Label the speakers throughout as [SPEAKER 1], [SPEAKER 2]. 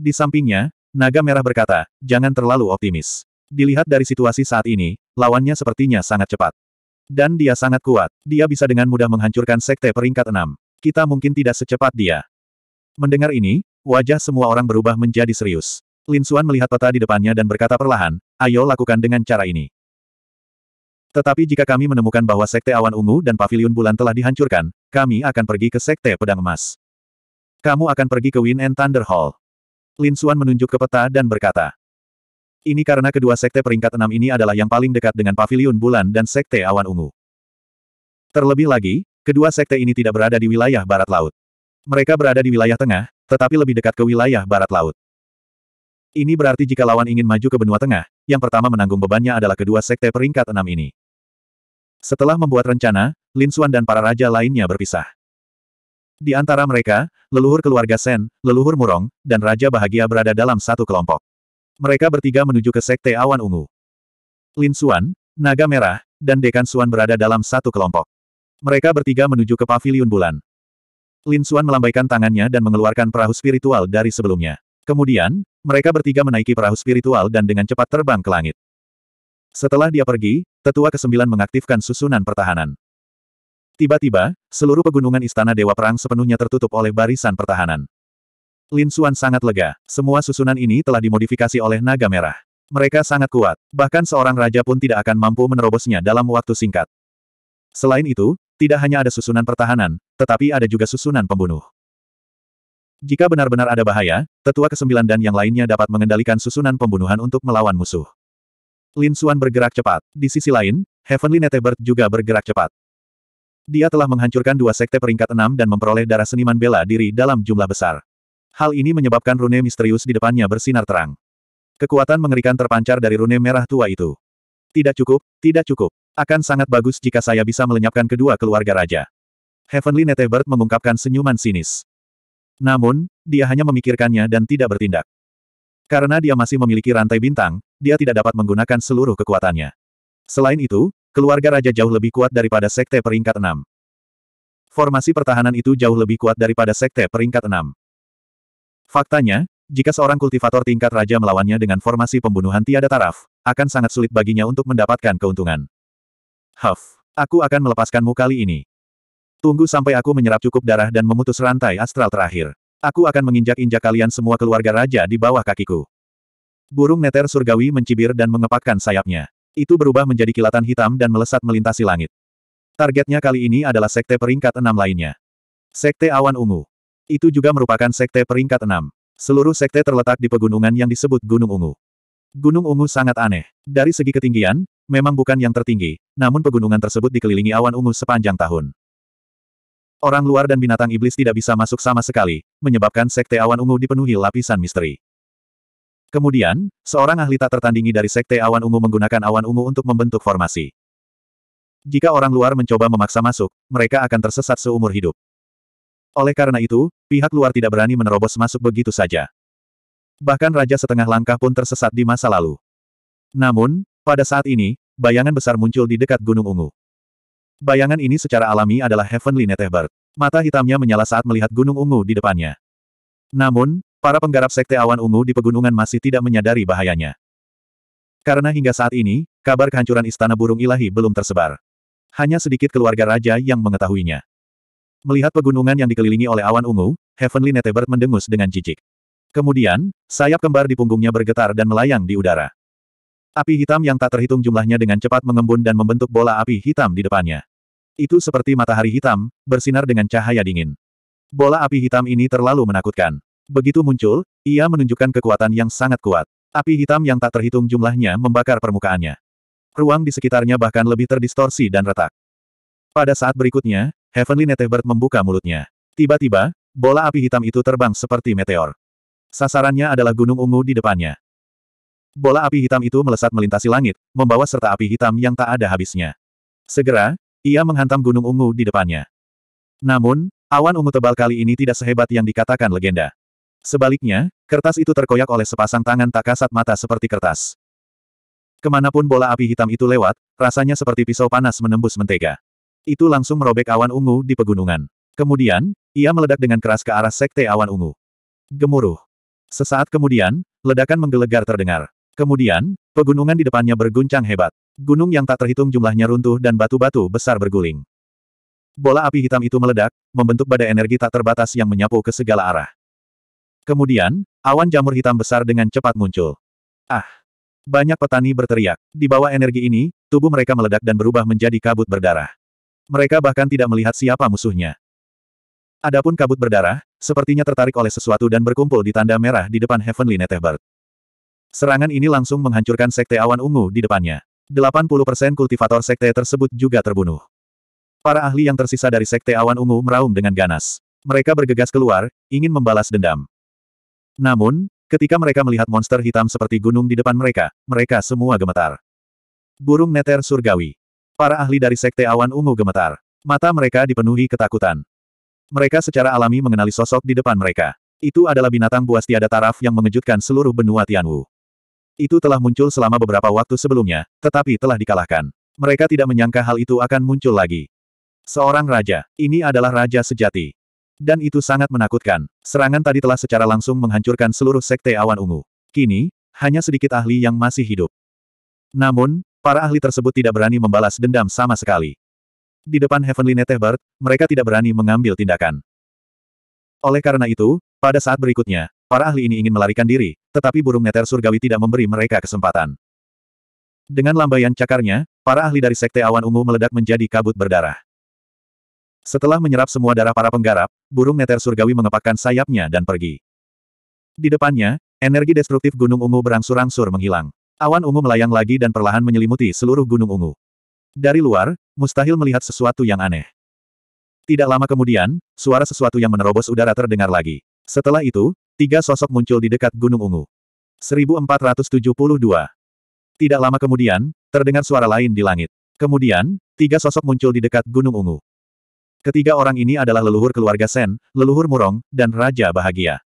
[SPEAKER 1] Di sampingnya, naga merah berkata, jangan terlalu optimis. Dilihat dari situasi saat ini, lawannya sepertinya sangat cepat. Dan dia sangat kuat. Dia bisa dengan mudah menghancurkan sekte peringkat Enam. Kita mungkin tidak secepat dia. Mendengar ini, wajah semua orang berubah menjadi serius. Lin Xuan melihat peta di depannya dan berkata perlahan, ayo lakukan dengan cara ini. Tetapi jika kami menemukan bahwa Sekte Awan Ungu dan Pavilion Bulan telah dihancurkan, kami akan pergi ke Sekte Pedang Emas. Kamu akan pergi ke Wind and Thunder Hall. Lin Xuan menunjuk ke peta dan berkata. Ini karena kedua sekte peringkat enam ini adalah yang paling dekat dengan Paviliun bulan dan sekte awan ungu. Terlebih lagi, kedua sekte ini tidak berada di wilayah barat laut. Mereka berada di wilayah tengah, tetapi lebih dekat ke wilayah barat laut. Ini berarti jika lawan ingin maju ke benua tengah, yang pertama menanggung bebannya adalah kedua sekte peringkat enam ini. Setelah membuat rencana, Lin Xuan dan para raja lainnya berpisah. Di antara mereka, leluhur keluarga Sen, leluhur Murong, dan Raja Bahagia berada dalam satu kelompok. Mereka bertiga menuju ke Sekte Awan Ungu. Lin Xuan, Naga Merah, dan Dekan Xuan berada dalam satu kelompok. Mereka bertiga menuju ke Paviliun Bulan. Lin Xuan melambaikan tangannya dan mengeluarkan perahu spiritual dari sebelumnya. Kemudian, mereka bertiga menaiki perahu spiritual dan dengan cepat terbang ke langit. Setelah dia pergi, tetua kesembilan mengaktifkan susunan pertahanan. Tiba-tiba, seluruh pegunungan istana Dewa Perang sepenuhnya tertutup oleh barisan pertahanan. Lin Xuan sangat lega, semua susunan ini telah dimodifikasi oleh naga merah. Mereka sangat kuat, bahkan seorang raja pun tidak akan mampu menerobosnya dalam waktu singkat. Selain itu, tidak hanya ada susunan pertahanan, tetapi ada juga susunan pembunuh. Jika benar-benar ada bahaya, tetua kesembilan dan yang lainnya dapat mengendalikan susunan pembunuhan untuk melawan musuh. Lin Xuan bergerak cepat. Di sisi lain, Heavenly Netebert juga bergerak cepat. Dia telah menghancurkan dua sekte peringkat enam dan memperoleh darah seniman bela diri dalam jumlah besar. Hal ini menyebabkan rune misterius di depannya bersinar terang. Kekuatan mengerikan terpancar dari rune merah tua itu. Tidak cukup, tidak cukup. Akan sangat bagus jika saya bisa melenyapkan kedua keluarga raja. Heavenly Netebert mengungkapkan senyuman sinis. Namun, dia hanya memikirkannya dan tidak bertindak. Karena dia masih memiliki rantai bintang, dia tidak dapat menggunakan seluruh kekuatannya. Selain itu, Keluarga raja jauh lebih kuat daripada sekte peringkat 6. Formasi pertahanan itu jauh lebih kuat daripada sekte peringkat 6. Faktanya, jika seorang kultivator tingkat raja melawannya dengan formasi pembunuhan tiada taraf, akan sangat sulit baginya untuk mendapatkan keuntungan. Huff, aku akan melepaskanmu kali ini. Tunggu sampai aku menyerap cukup darah dan memutus rantai astral terakhir. Aku akan menginjak-injak kalian semua keluarga raja di bawah kakiku. Burung neter surgawi mencibir dan mengepakkan sayapnya. Itu berubah menjadi kilatan hitam dan melesat melintasi langit. Targetnya kali ini adalah sekte peringkat enam lainnya. Sekte Awan Ungu. Itu juga merupakan sekte peringkat enam. Seluruh sekte terletak di pegunungan yang disebut Gunung Ungu. Gunung Ungu sangat aneh. Dari segi ketinggian, memang bukan yang tertinggi, namun pegunungan tersebut dikelilingi awan ungu sepanjang tahun. Orang luar dan binatang iblis tidak bisa masuk sama sekali, menyebabkan sekte awan ungu dipenuhi lapisan misteri. Kemudian, seorang ahli tak tertandingi dari Sekte Awan Ungu menggunakan awan ungu untuk membentuk formasi. Jika orang luar mencoba memaksa masuk, mereka akan tersesat seumur hidup. Oleh karena itu, pihak luar tidak berani menerobos masuk begitu saja. Bahkan Raja Setengah Langkah pun tersesat di masa lalu. Namun, pada saat ini, bayangan besar muncul di dekat Gunung Ungu. Bayangan ini secara alami adalah Heavenly Netherbird. Mata hitamnya menyala saat melihat Gunung Ungu di depannya. Namun, Para penggarap Sekte Awan Ungu di pegunungan masih tidak menyadari bahayanya. Karena hingga saat ini, kabar kehancuran Istana Burung Ilahi belum tersebar. Hanya sedikit keluarga raja yang mengetahuinya. Melihat pegunungan yang dikelilingi oleh awan ungu, Heavenly Netebert mendengus dengan jijik. Kemudian, sayap kembar di punggungnya bergetar dan melayang di udara. Api hitam yang tak terhitung jumlahnya dengan cepat mengembun dan membentuk bola api hitam di depannya. Itu seperti matahari hitam, bersinar dengan cahaya dingin. Bola api hitam ini terlalu menakutkan. Begitu muncul, ia menunjukkan kekuatan yang sangat kuat. Api hitam yang tak terhitung jumlahnya membakar permukaannya. Ruang di sekitarnya bahkan lebih terdistorsi dan retak. Pada saat berikutnya, Heavenly Netherbird membuka mulutnya. Tiba-tiba, bola api hitam itu terbang seperti meteor. Sasarannya adalah gunung ungu di depannya. Bola api hitam itu melesat melintasi langit, membawa serta api hitam yang tak ada habisnya. Segera, ia menghantam gunung ungu di depannya. Namun, awan ungu tebal kali ini tidak sehebat yang dikatakan legenda. Sebaliknya, kertas itu terkoyak oleh sepasang tangan tak kasat mata seperti kertas. Kemanapun bola api hitam itu lewat, rasanya seperti pisau panas menembus mentega. Itu langsung merobek awan ungu di pegunungan. Kemudian, ia meledak dengan keras ke arah sekte awan ungu. Gemuruh. Sesaat kemudian, ledakan menggelegar terdengar. Kemudian, pegunungan di depannya berguncang hebat. Gunung yang tak terhitung jumlahnya runtuh dan batu-batu besar berguling. Bola api hitam itu meledak, membentuk badai energi tak terbatas yang menyapu ke segala arah. Kemudian, awan jamur hitam besar dengan cepat muncul. Ah! Banyak petani berteriak. Di bawah energi ini, tubuh mereka meledak dan berubah menjadi kabut berdarah. Mereka bahkan tidak melihat siapa musuhnya. Adapun kabut berdarah, sepertinya tertarik oleh sesuatu dan berkumpul di tanda merah di depan Heavenly Netherbird. Serangan ini langsung menghancurkan sekte awan ungu di depannya. 80% kultivator sekte tersebut juga terbunuh. Para ahli yang tersisa dari sekte awan ungu meraung dengan ganas. Mereka bergegas keluar, ingin membalas dendam. Namun, ketika mereka melihat monster hitam seperti gunung di depan mereka, mereka semua gemetar. Burung neter surgawi. Para ahli dari Sekte Awan Ungu gemetar. Mata mereka dipenuhi ketakutan. Mereka secara alami mengenali sosok di depan mereka. Itu adalah binatang buas tiada taraf yang mengejutkan seluruh benua Tianwu. Itu telah muncul selama beberapa waktu sebelumnya, tetapi telah dikalahkan. Mereka tidak menyangka hal itu akan muncul lagi. Seorang raja, ini adalah raja sejati. Dan itu sangat menakutkan. Serangan tadi telah secara langsung menghancurkan seluruh sekte awan ungu. Kini, hanya sedikit ahli yang masih hidup. Namun, para ahli tersebut tidak berani membalas dendam sama sekali. Di depan Heavenly Netebert, mereka tidak berani mengambil tindakan. Oleh karena itu, pada saat berikutnya, para ahli ini ingin melarikan diri, tetapi burung neter surgawi tidak memberi mereka kesempatan. Dengan lambaian cakarnya, para ahli dari Sekte Awan Ungu meledak menjadi kabut berdarah. Setelah menyerap semua darah para penggarap, burung neter surgawi mengepakkan sayapnya dan pergi. Di depannya, energi destruktif gunung ungu berangsur-angsur menghilang. Awan ungu melayang lagi dan perlahan menyelimuti seluruh gunung ungu. Dari luar, mustahil melihat sesuatu yang aneh. Tidak lama kemudian, suara sesuatu yang menerobos udara terdengar lagi. Setelah itu, tiga sosok muncul di dekat gunung ungu. 1472. Tidak lama kemudian, terdengar suara lain di langit. Kemudian, tiga sosok muncul di dekat Gunung Ungu. Ketiga orang ini adalah leluhur keluarga Sen, leluhur Murong, dan Raja Bahagia.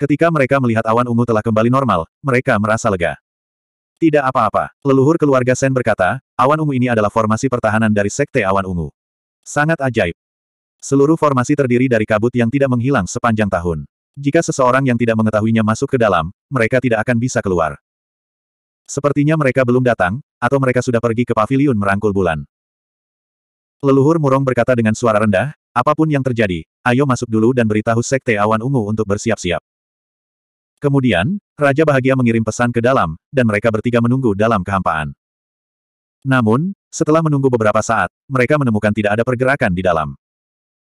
[SPEAKER 1] Ketika mereka melihat awan ungu telah kembali normal, mereka merasa lega. Tidak apa-apa, leluhur keluarga Sen berkata, awan ungu ini adalah formasi pertahanan dari Sekte Awan Ungu. Sangat ajaib. Seluruh formasi terdiri dari kabut yang tidak menghilang sepanjang tahun. Jika seseorang yang tidak mengetahuinya masuk ke dalam, mereka tidak akan bisa keluar. Sepertinya mereka belum datang, atau mereka sudah pergi ke paviliun merangkul bulan. Leluhur Murong berkata dengan suara rendah, apapun yang terjadi, ayo masuk dulu dan beritahu Sekte Awan Ungu untuk bersiap-siap. Kemudian, Raja Bahagia mengirim pesan ke dalam, dan mereka bertiga menunggu dalam kehampaan. Namun, setelah menunggu beberapa saat, mereka menemukan tidak ada pergerakan di dalam.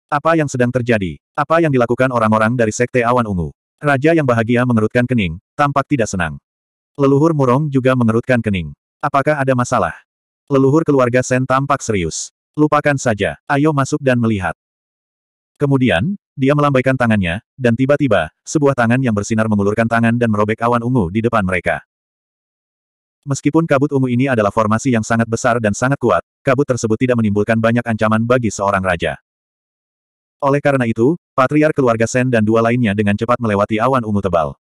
[SPEAKER 1] Apa yang sedang terjadi? Apa yang dilakukan orang-orang dari Sekte Awan Ungu? Raja yang bahagia mengerutkan kening, tampak tidak senang. Leluhur Murong juga mengerutkan kening. Apakah ada masalah? Leluhur keluarga Sen tampak serius. Lupakan saja, ayo masuk dan melihat. Kemudian, dia melambaikan tangannya, dan tiba-tiba, sebuah tangan yang bersinar mengulurkan tangan dan merobek awan ungu di depan mereka. Meskipun kabut ungu ini adalah formasi yang sangat besar dan sangat kuat, kabut tersebut tidak menimbulkan banyak ancaman bagi seorang raja. Oleh karena itu, patriar keluarga Sen dan dua lainnya dengan cepat melewati awan ungu tebal.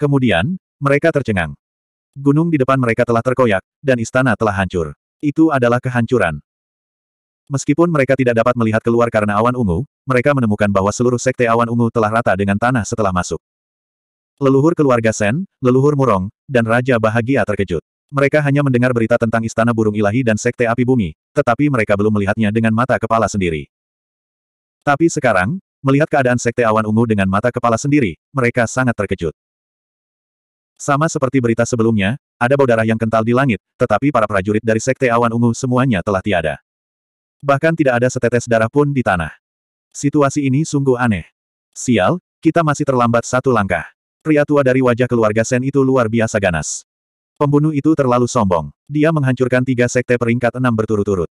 [SPEAKER 1] Kemudian, mereka tercengang. Gunung di depan mereka telah terkoyak, dan istana telah hancur. Itu adalah kehancuran. Meskipun mereka tidak dapat melihat keluar karena awan ungu, mereka menemukan bahwa seluruh sekte awan ungu telah rata dengan tanah setelah masuk. Leluhur keluarga Sen, leluhur Murong, dan Raja Bahagia terkejut. Mereka hanya mendengar berita tentang Istana Burung Ilahi dan Sekte Api Bumi, tetapi mereka belum melihatnya dengan mata kepala sendiri. Tapi sekarang, melihat keadaan Sekte Awan Ungu dengan mata kepala sendiri, mereka sangat terkejut. Sama seperti berita sebelumnya, ada bau darah yang kental di langit, tetapi para prajurit dari Sekte Awan Ungu semuanya telah tiada. Bahkan tidak ada setetes darah pun di tanah. Situasi ini sungguh aneh. Sial, kita masih terlambat satu langkah. Pria tua dari wajah keluarga Sen itu luar biasa ganas. Pembunuh itu terlalu sombong. Dia menghancurkan tiga sekte peringkat enam berturut-turut.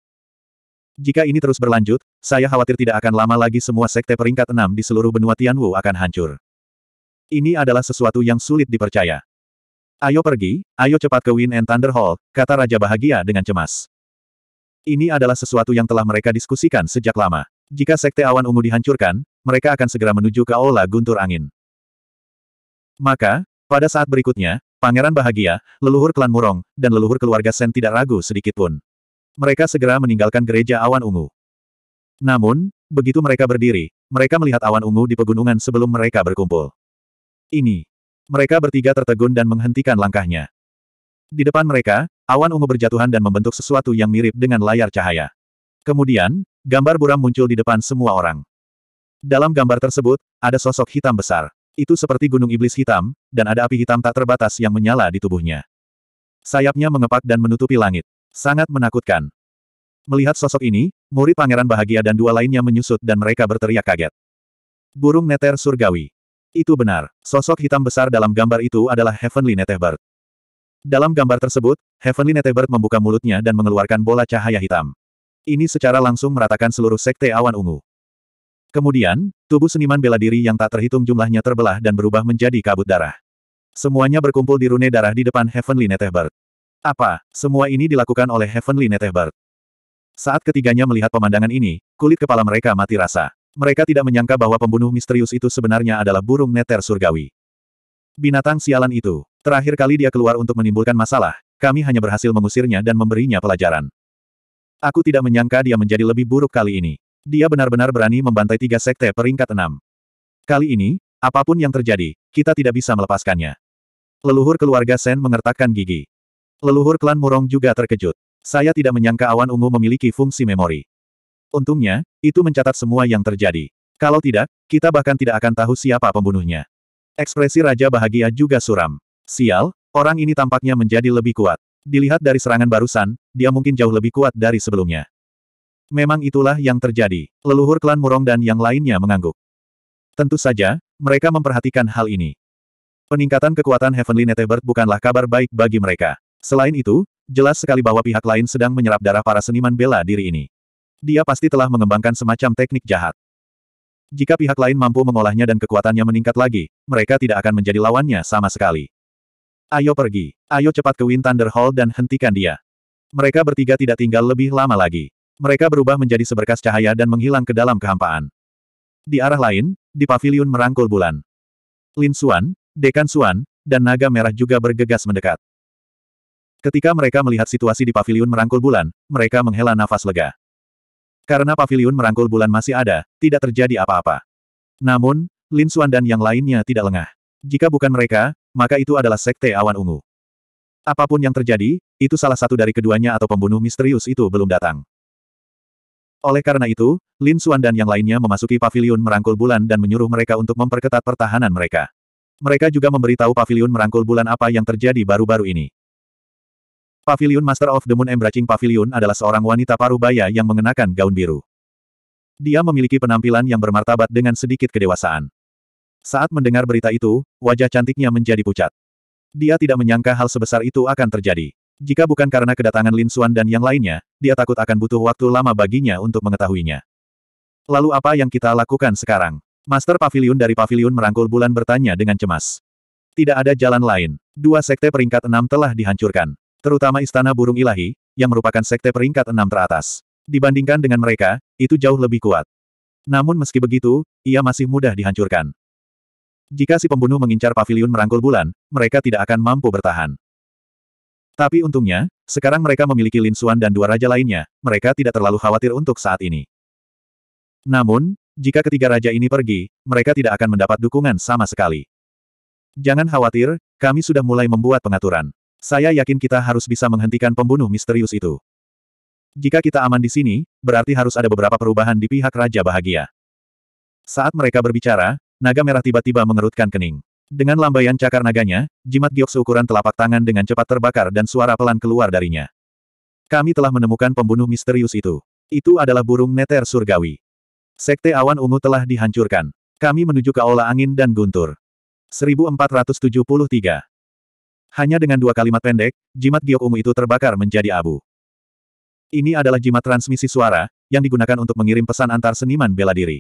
[SPEAKER 1] Jika ini terus berlanjut, saya khawatir tidak akan lama lagi semua sekte peringkat enam di seluruh benua Tianwu akan hancur. Ini adalah sesuatu yang sulit dipercaya. Ayo pergi, ayo cepat ke Win and Thunder Hall, kata Raja Bahagia dengan cemas. Ini adalah sesuatu yang telah mereka diskusikan sejak lama. Jika Sekte Awan Ungu dihancurkan, mereka akan segera menuju ke Aula Guntur Angin. Maka, pada saat berikutnya, Pangeran bahagia, leluhur klan Murong, dan leluhur keluarga Sen tidak ragu sedikit pun. Mereka segera meninggalkan gereja Awan Ungu. Namun, begitu mereka berdiri, mereka melihat awan ungu di pegunungan sebelum mereka berkumpul. Ini. Mereka bertiga tertegun dan menghentikan langkahnya. Di depan mereka, awan ungu berjatuhan dan membentuk sesuatu yang mirip dengan layar cahaya. Kemudian, gambar buram muncul di depan semua orang. Dalam gambar tersebut, ada sosok hitam besar. Itu seperti gunung iblis hitam, dan ada api hitam tak terbatas yang menyala di tubuhnya. Sayapnya mengepak dan menutupi langit. Sangat menakutkan. Melihat sosok ini, murid pangeran bahagia dan dua lainnya menyusut dan mereka berteriak kaget. Burung neter surgawi. Itu benar, sosok hitam besar dalam gambar itu adalah Heavenly Netherbird. Dalam gambar tersebut, Heavenly Netebird membuka mulutnya dan mengeluarkan bola cahaya hitam. Ini secara langsung meratakan seluruh sekte awan ungu. Kemudian, tubuh seniman bela diri yang tak terhitung jumlahnya terbelah dan berubah menjadi kabut darah. Semuanya berkumpul di rune darah di depan Heavenly Netebird. Apa, semua ini dilakukan oleh Heavenly Netebird? Saat ketiganya melihat pemandangan ini, kulit kepala mereka mati rasa. Mereka tidak menyangka bahwa pembunuh misterius itu sebenarnya adalah burung neter surgawi. Binatang sialan itu. Terakhir kali dia keluar untuk menimbulkan masalah, kami hanya berhasil mengusirnya dan memberinya pelajaran. Aku tidak menyangka dia menjadi lebih buruk kali ini. Dia benar-benar berani membantai tiga sekte peringkat enam. Kali ini, apapun yang terjadi, kita tidak bisa melepaskannya. Leluhur keluarga Sen mengertakkan gigi. Leluhur klan Murong juga terkejut. Saya tidak menyangka awan ungu memiliki fungsi memori. Untungnya, itu mencatat semua yang terjadi. Kalau tidak, kita bahkan tidak akan tahu siapa pembunuhnya. Ekspresi Raja Bahagia juga suram. Sial, orang ini tampaknya menjadi lebih kuat. Dilihat dari serangan barusan, dia mungkin jauh lebih kuat dari sebelumnya. Memang itulah yang terjadi. Leluhur klan Murong dan yang lainnya mengangguk. Tentu saja, mereka memperhatikan hal ini. Peningkatan kekuatan Heavenly Netebert bukanlah kabar baik bagi mereka. Selain itu, jelas sekali bahwa pihak lain sedang menyerap darah para seniman bela diri ini. Dia pasti telah mengembangkan semacam teknik jahat. Jika pihak lain mampu mengolahnya dan kekuatannya meningkat lagi, mereka tidak akan menjadi lawannya sama sekali. Ayo pergi. Ayo cepat ke Wind Thunder Hall dan hentikan dia. Mereka bertiga tidak tinggal lebih lama lagi. Mereka berubah menjadi seberkas cahaya dan menghilang ke dalam kehampaan. Di arah lain, di Pavilion merangkul bulan. Lin Suan, Dekan Suan, dan Naga Merah juga bergegas mendekat. Ketika mereka melihat situasi di Pavilion merangkul bulan, mereka menghela nafas lega. Karena Pavilion merangkul bulan masih ada, tidak terjadi apa-apa. Namun, Lin Xuan dan yang lainnya tidak lengah. Jika bukan mereka, maka itu adalah Sekte Awan Ungu. Apapun yang terjadi, itu salah satu dari keduanya atau pembunuh misterius itu belum datang. Oleh karena itu, Lin Xuan dan yang lainnya memasuki pavilion merangkul bulan dan menyuruh mereka untuk memperketat pertahanan mereka. Mereka juga memberitahu pavilion merangkul bulan apa yang terjadi baru-baru ini. Pavilion Master of the Moon Embracing Pavilion adalah seorang wanita parubaya yang mengenakan gaun biru. Dia memiliki penampilan yang bermartabat dengan sedikit kedewasaan. Saat mendengar berita itu, wajah cantiknya menjadi pucat. Dia tidak menyangka hal sebesar itu akan terjadi. Jika bukan karena kedatangan Lin Xuan dan yang lainnya, dia takut akan butuh waktu lama baginya untuk mengetahuinya. Lalu apa yang kita lakukan sekarang? Master Pavilion dari Pavilion merangkul bulan bertanya dengan cemas. Tidak ada jalan lain. Dua sekte peringkat enam telah dihancurkan. Terutama Istana Burung Ilahi, yang merupakan sekte peringkat enam teratas. Dibandingkan dengan mereka, itu jauh lebih kuat. Namun meski begitu, ia masih mudah dihancurkan. Jika si pembunuh mengincar pavilion merangkul bulan, mereka tidak akan mampu bertahan. Tapi untungnya, sekarang mereka memiliki Lin Xuan dan dua raja lainnya, mereka tidak terlalu khawatir untuk saat ini. Namun, jika ketiga raja ini pergi, mereka tidak akan mendapat dukungan sama sekali. Jangan khawatir, kami sudah mulai membuat pengaturan. Saya yakin kita harus bisa menghentikan pembunuh misterius itu. Jika kita aman di sini, berarti harus ada beberapa perubahan di pihak Raja Bahagia. Saat mereka berbicara, naga merah tiba-tiba mengerutkan kening. Dengan lambaian cakar naganya, jimat giok seukuran telapak tangan dengan cepat terbakar dan suara pelan keluar darinya. Kami telah menemukan pembunuh misterius itu. Itu adalah burung neter surgawi. Sekte awan ungu telah dihancurkan. Kami menuju ke aula angin dan guntur. 1473. Hanya dengan dua kalimat pendek, jimat giok ungu itu terbakar menjadi abu. Ini adalah jimat transmisi suara, yang digunakan untuk mengirim pesan antar seniman bela diri.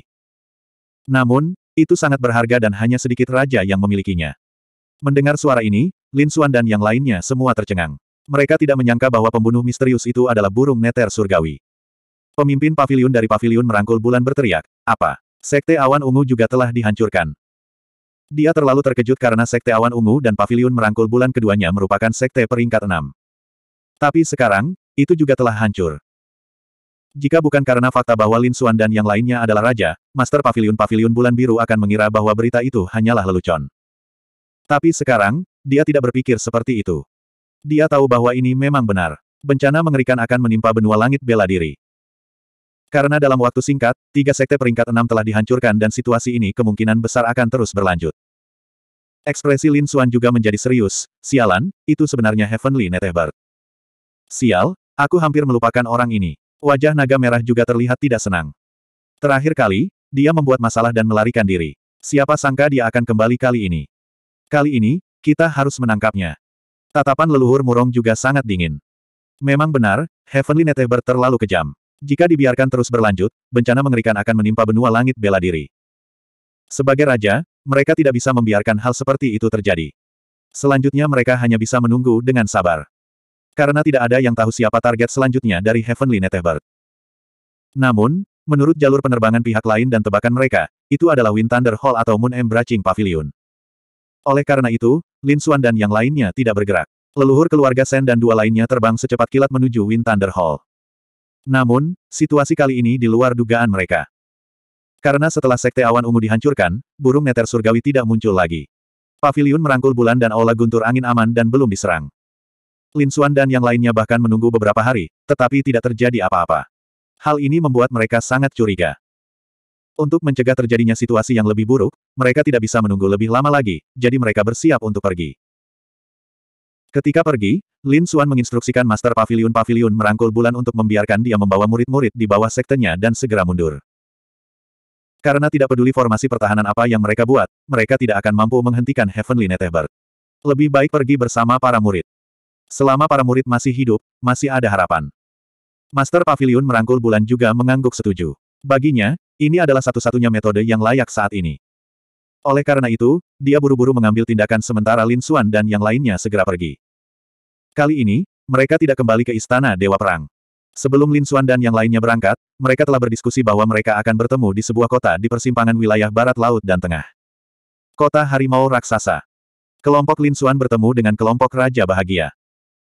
[SPEAKER 1] Namun, itu sangat berharga dan hanya sedikit raja yang memilikinya. Mendengar suara ini, Lin Xuan dan yang lainnya semua tercengang. Mereka tidak menyangka bahwa pembunuh misterius itu adalah burung neter surgawi. Pemimpin pavilion dari pavilion merangkul bulan berteriak, apa? Sekte awan ungu juga telah dihancurkan. Dia terlalu terkejut karena sekte awan ungu dan pavilion merangkul bulan keduanya merupakan sekte peringkat enam. Tapi sekarang, itu juga telah hancur. Jika bukan karena fakta bahwa Lin Xuan dan yang lainnya adalah raja, Master Pavilion Pavilion Bulan Biru akan mengira bahwa berita itu hanyalah lelucon. Tapi sekarang, dia tidak berpikir seperti itu. Dia tahu bahwa ini memang benar. Bencana mengerikan akan menimpa benua langit bela diri. Karena dalam waktu singkat, tiga sekte peringkat enam telah dihancurkan dan situasi ini kemungkinan besar akan terus berlanjut. Ekspresi Lin Xuan juga menjadi serius. Sialan, itu sebenarnya Heavenly Netebird. Sial, aku hampir melupakan orang ini. Wajah naga merah juga terlihat tidak senang. Terakhir kali, dia membuat masalah dan melarikan diri. Siapa sangka dia akan kembali kali ini. Kali ini, kita harus menangkapnya. Tatapan leluhur murong juga sangat dingin. Memang benar, Heavenly Netheber terlalu kejam. Jika dibiarkan terus berlanjut, bencana mengerikan akan menimpa benua langit bela diri. Sebagai raja, mereka tidak bisa membiarkan hal seperti itu terjadi. Selanjutnya mereka hanya bisa menunggu dengan sabar karena tidak ada yang tahu siapa target selanjutnya dari Heavenly Netherbird. Namun, menurut jalur penerbangan pihak lain dan tebakan mereka, itu adalah Wind Thunder Hall atau Moon Embracing Pavilion. Oleh karena itu, Lin Xuan dan yang lainnya tidak bergerak. Leluhur keluarga Sen dan dua lainnya terbang secepat kilat menuju Wind Thunder Hall. Namun, situasi kali ini di luar dugaan mereka. Karena setelah Sekte Awan Ungu dihancurkan, burung neter surgawi tidak muncul lagi. Pavilion merangkul bulan dan aula guntur angin aman dan belum diserang. Lin Suan dan yang lainnya bahkan menunggu beberapa hari, tetapi tidak terjadi apa-apa. Hal ini membuat mereka sangat curiga. Untuk mencegah terjadinya situasi yang lebih buruk, mereka tidak bisa menunggu lebih lama lagi, jadi mereka bersiap untuk pergi. Ketika pergi, Lin Suan menginstruksikan Master Pavilion-Pavilion merangkul bulan untuk membiarkan dia membawa murid-murid di bawah sektenya dan segera mundur. Karena tidak peduli formasi pertahanan apa yang mereka buat, mereka tidak akan mampu menghentikan Heavenly Netebert. Lebih baik pergi bersama para murid. Selama para murid masih hidup, masih ada harapan. Master Pavilion merangkul bulan juga mengangguk setuju. Baginya, ini adalah satu-satunya metode yang layak saat ini. Oleh karena itu, dia buru-buru mengambil tindakan sementara Lin Xuan dan yang lainnya segera pergi. Kali ini, mereka tidak kembali ke Istana Dewa Perang. Sebelum Lin Xuan dan yang lainnya berangkat, mereka telah berdiskusi bahwa mereka akan bertemu di sebuah kota di persimpangan wilayah barat laut dan tengah. Kota Harimau Raksasa. Kelompok Lin Xuan bertemu dengan kelompok Raja Bahagia.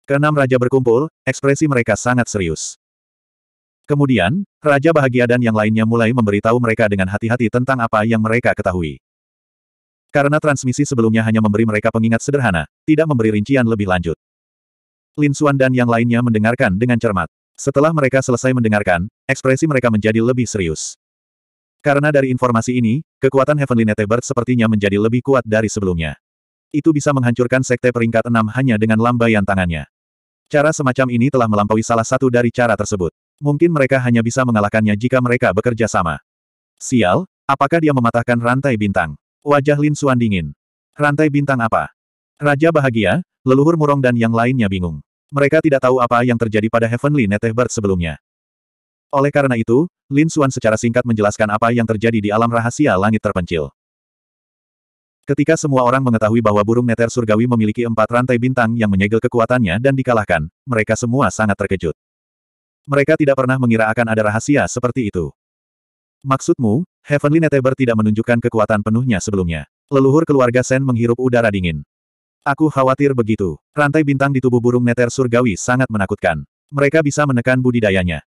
[SPEAKER 1] Keenam raja berkumpul, ekspresi mereka sangat serius. Kemudian, Raja Bahagia dan yang lainnya mulai memberitahu mereka dengan hati-hati tentang apa yang mereka ketahui. Karena transmisi sebelumnya hanya memberi mereka pengingat sederhana, tidak memberi rincian lebih lanjut. Lin Xuan dan yang lainnya mendengarkan dengan cermat. Setelah mereka selesai mendengarkan, ekspresi mereka menjadi lebih serius. Karena dari informasi ini, kekuatan Heavenly Netebert sepertinya menjadi lebih kuat dari sebelumnya. Itu bisa menghancurkan sekte peringkat enam hanya dengan lambaian tangannya. Cara semacam ini telah melampaui salah satu dari cara tersebut. Mungkin mereka hanya bisa mengalahkannya jika mereka bekerja sama. Sial, apakah dia mematahkan rantai bintang? Wajah Lin Suan dingin. Rantai bintang apa? Raja bahagia, leluhur murong dan yang lainnya bingung. Mereka tidak tahu apa yang terjadi pada Heavenly Netherbird sebelumnya. Oleh karena itu, Lin Suan secara singkat menjelaskan apa yang terjadi di alam rahasia langit terpencil. Ketika semua orang mengetahui bahwa burung neter surgawi memiliki empat rantai bintang yang menyegel kekuatannya dan dikalahkan, mereka semua sangat terkejut. Mereka tidak pernah mengira akan ada rahasia seperti itu. Maksudmu, Heavenly Neteber tidak menunjukkan kekuatan penuhnya sebelumnya. Leluhur keluarga Sen menghirup udara dingin. Aku khawatir begitu. Rantai bintang di tubuh burung neter surgawi sangat menakutkan. Mereka bisa menekan budidayanya.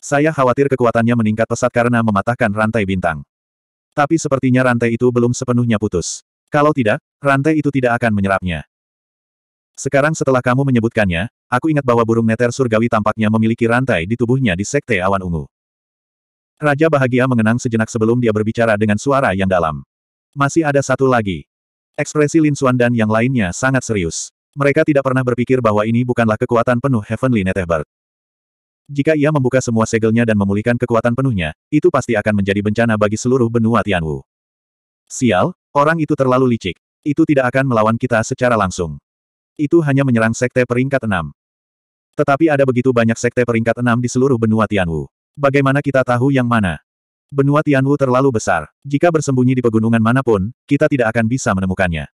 [SPEAKER 1] Saya khawatir kekuatannya meningkat pesat karena mematahkan rantai bintang. Tapi sepertinya rantai itu belum sepenuhnya putus. Kalau tidak, rantai itu tidak akan menyerapnya. Sekarang setelah kamu menyebutkannya, aku ingat bahwa burung neter surgawi tampaknya memiliki rantai di tubuhnya di sekte awan ungu. Raja bahagia mengenang sejenak sebelum dia berbicara dengan suara yang dalam. Masih ada satu lagi. Ekspresi Lin Xuan dan yang lainnya sangat serius. Mereka tidak pernah berpikir bahwa ini bukanlah kekuatan penuh Heavenly Netherbird. Jika ia membuka semua segelnya dan memulihkan kekuatan penuhnya, itu pasti akan menjadi bencana bagi seluruh benua Tianwu. Sial, Orang itu terlalu licik. Itu tidak akan melawan kita secara langsung. Itu hanya menyerang sekte peringkat enam. Tetapi ada begitu banyak sekte peringkat enam di seluruh benua Tianwu. Bagaimana kita tahu yang mana? Benua Tianwu terlalu besar. Jika bersembunyi di pegunungan manapun, kita tidak akan bisa menemukannya.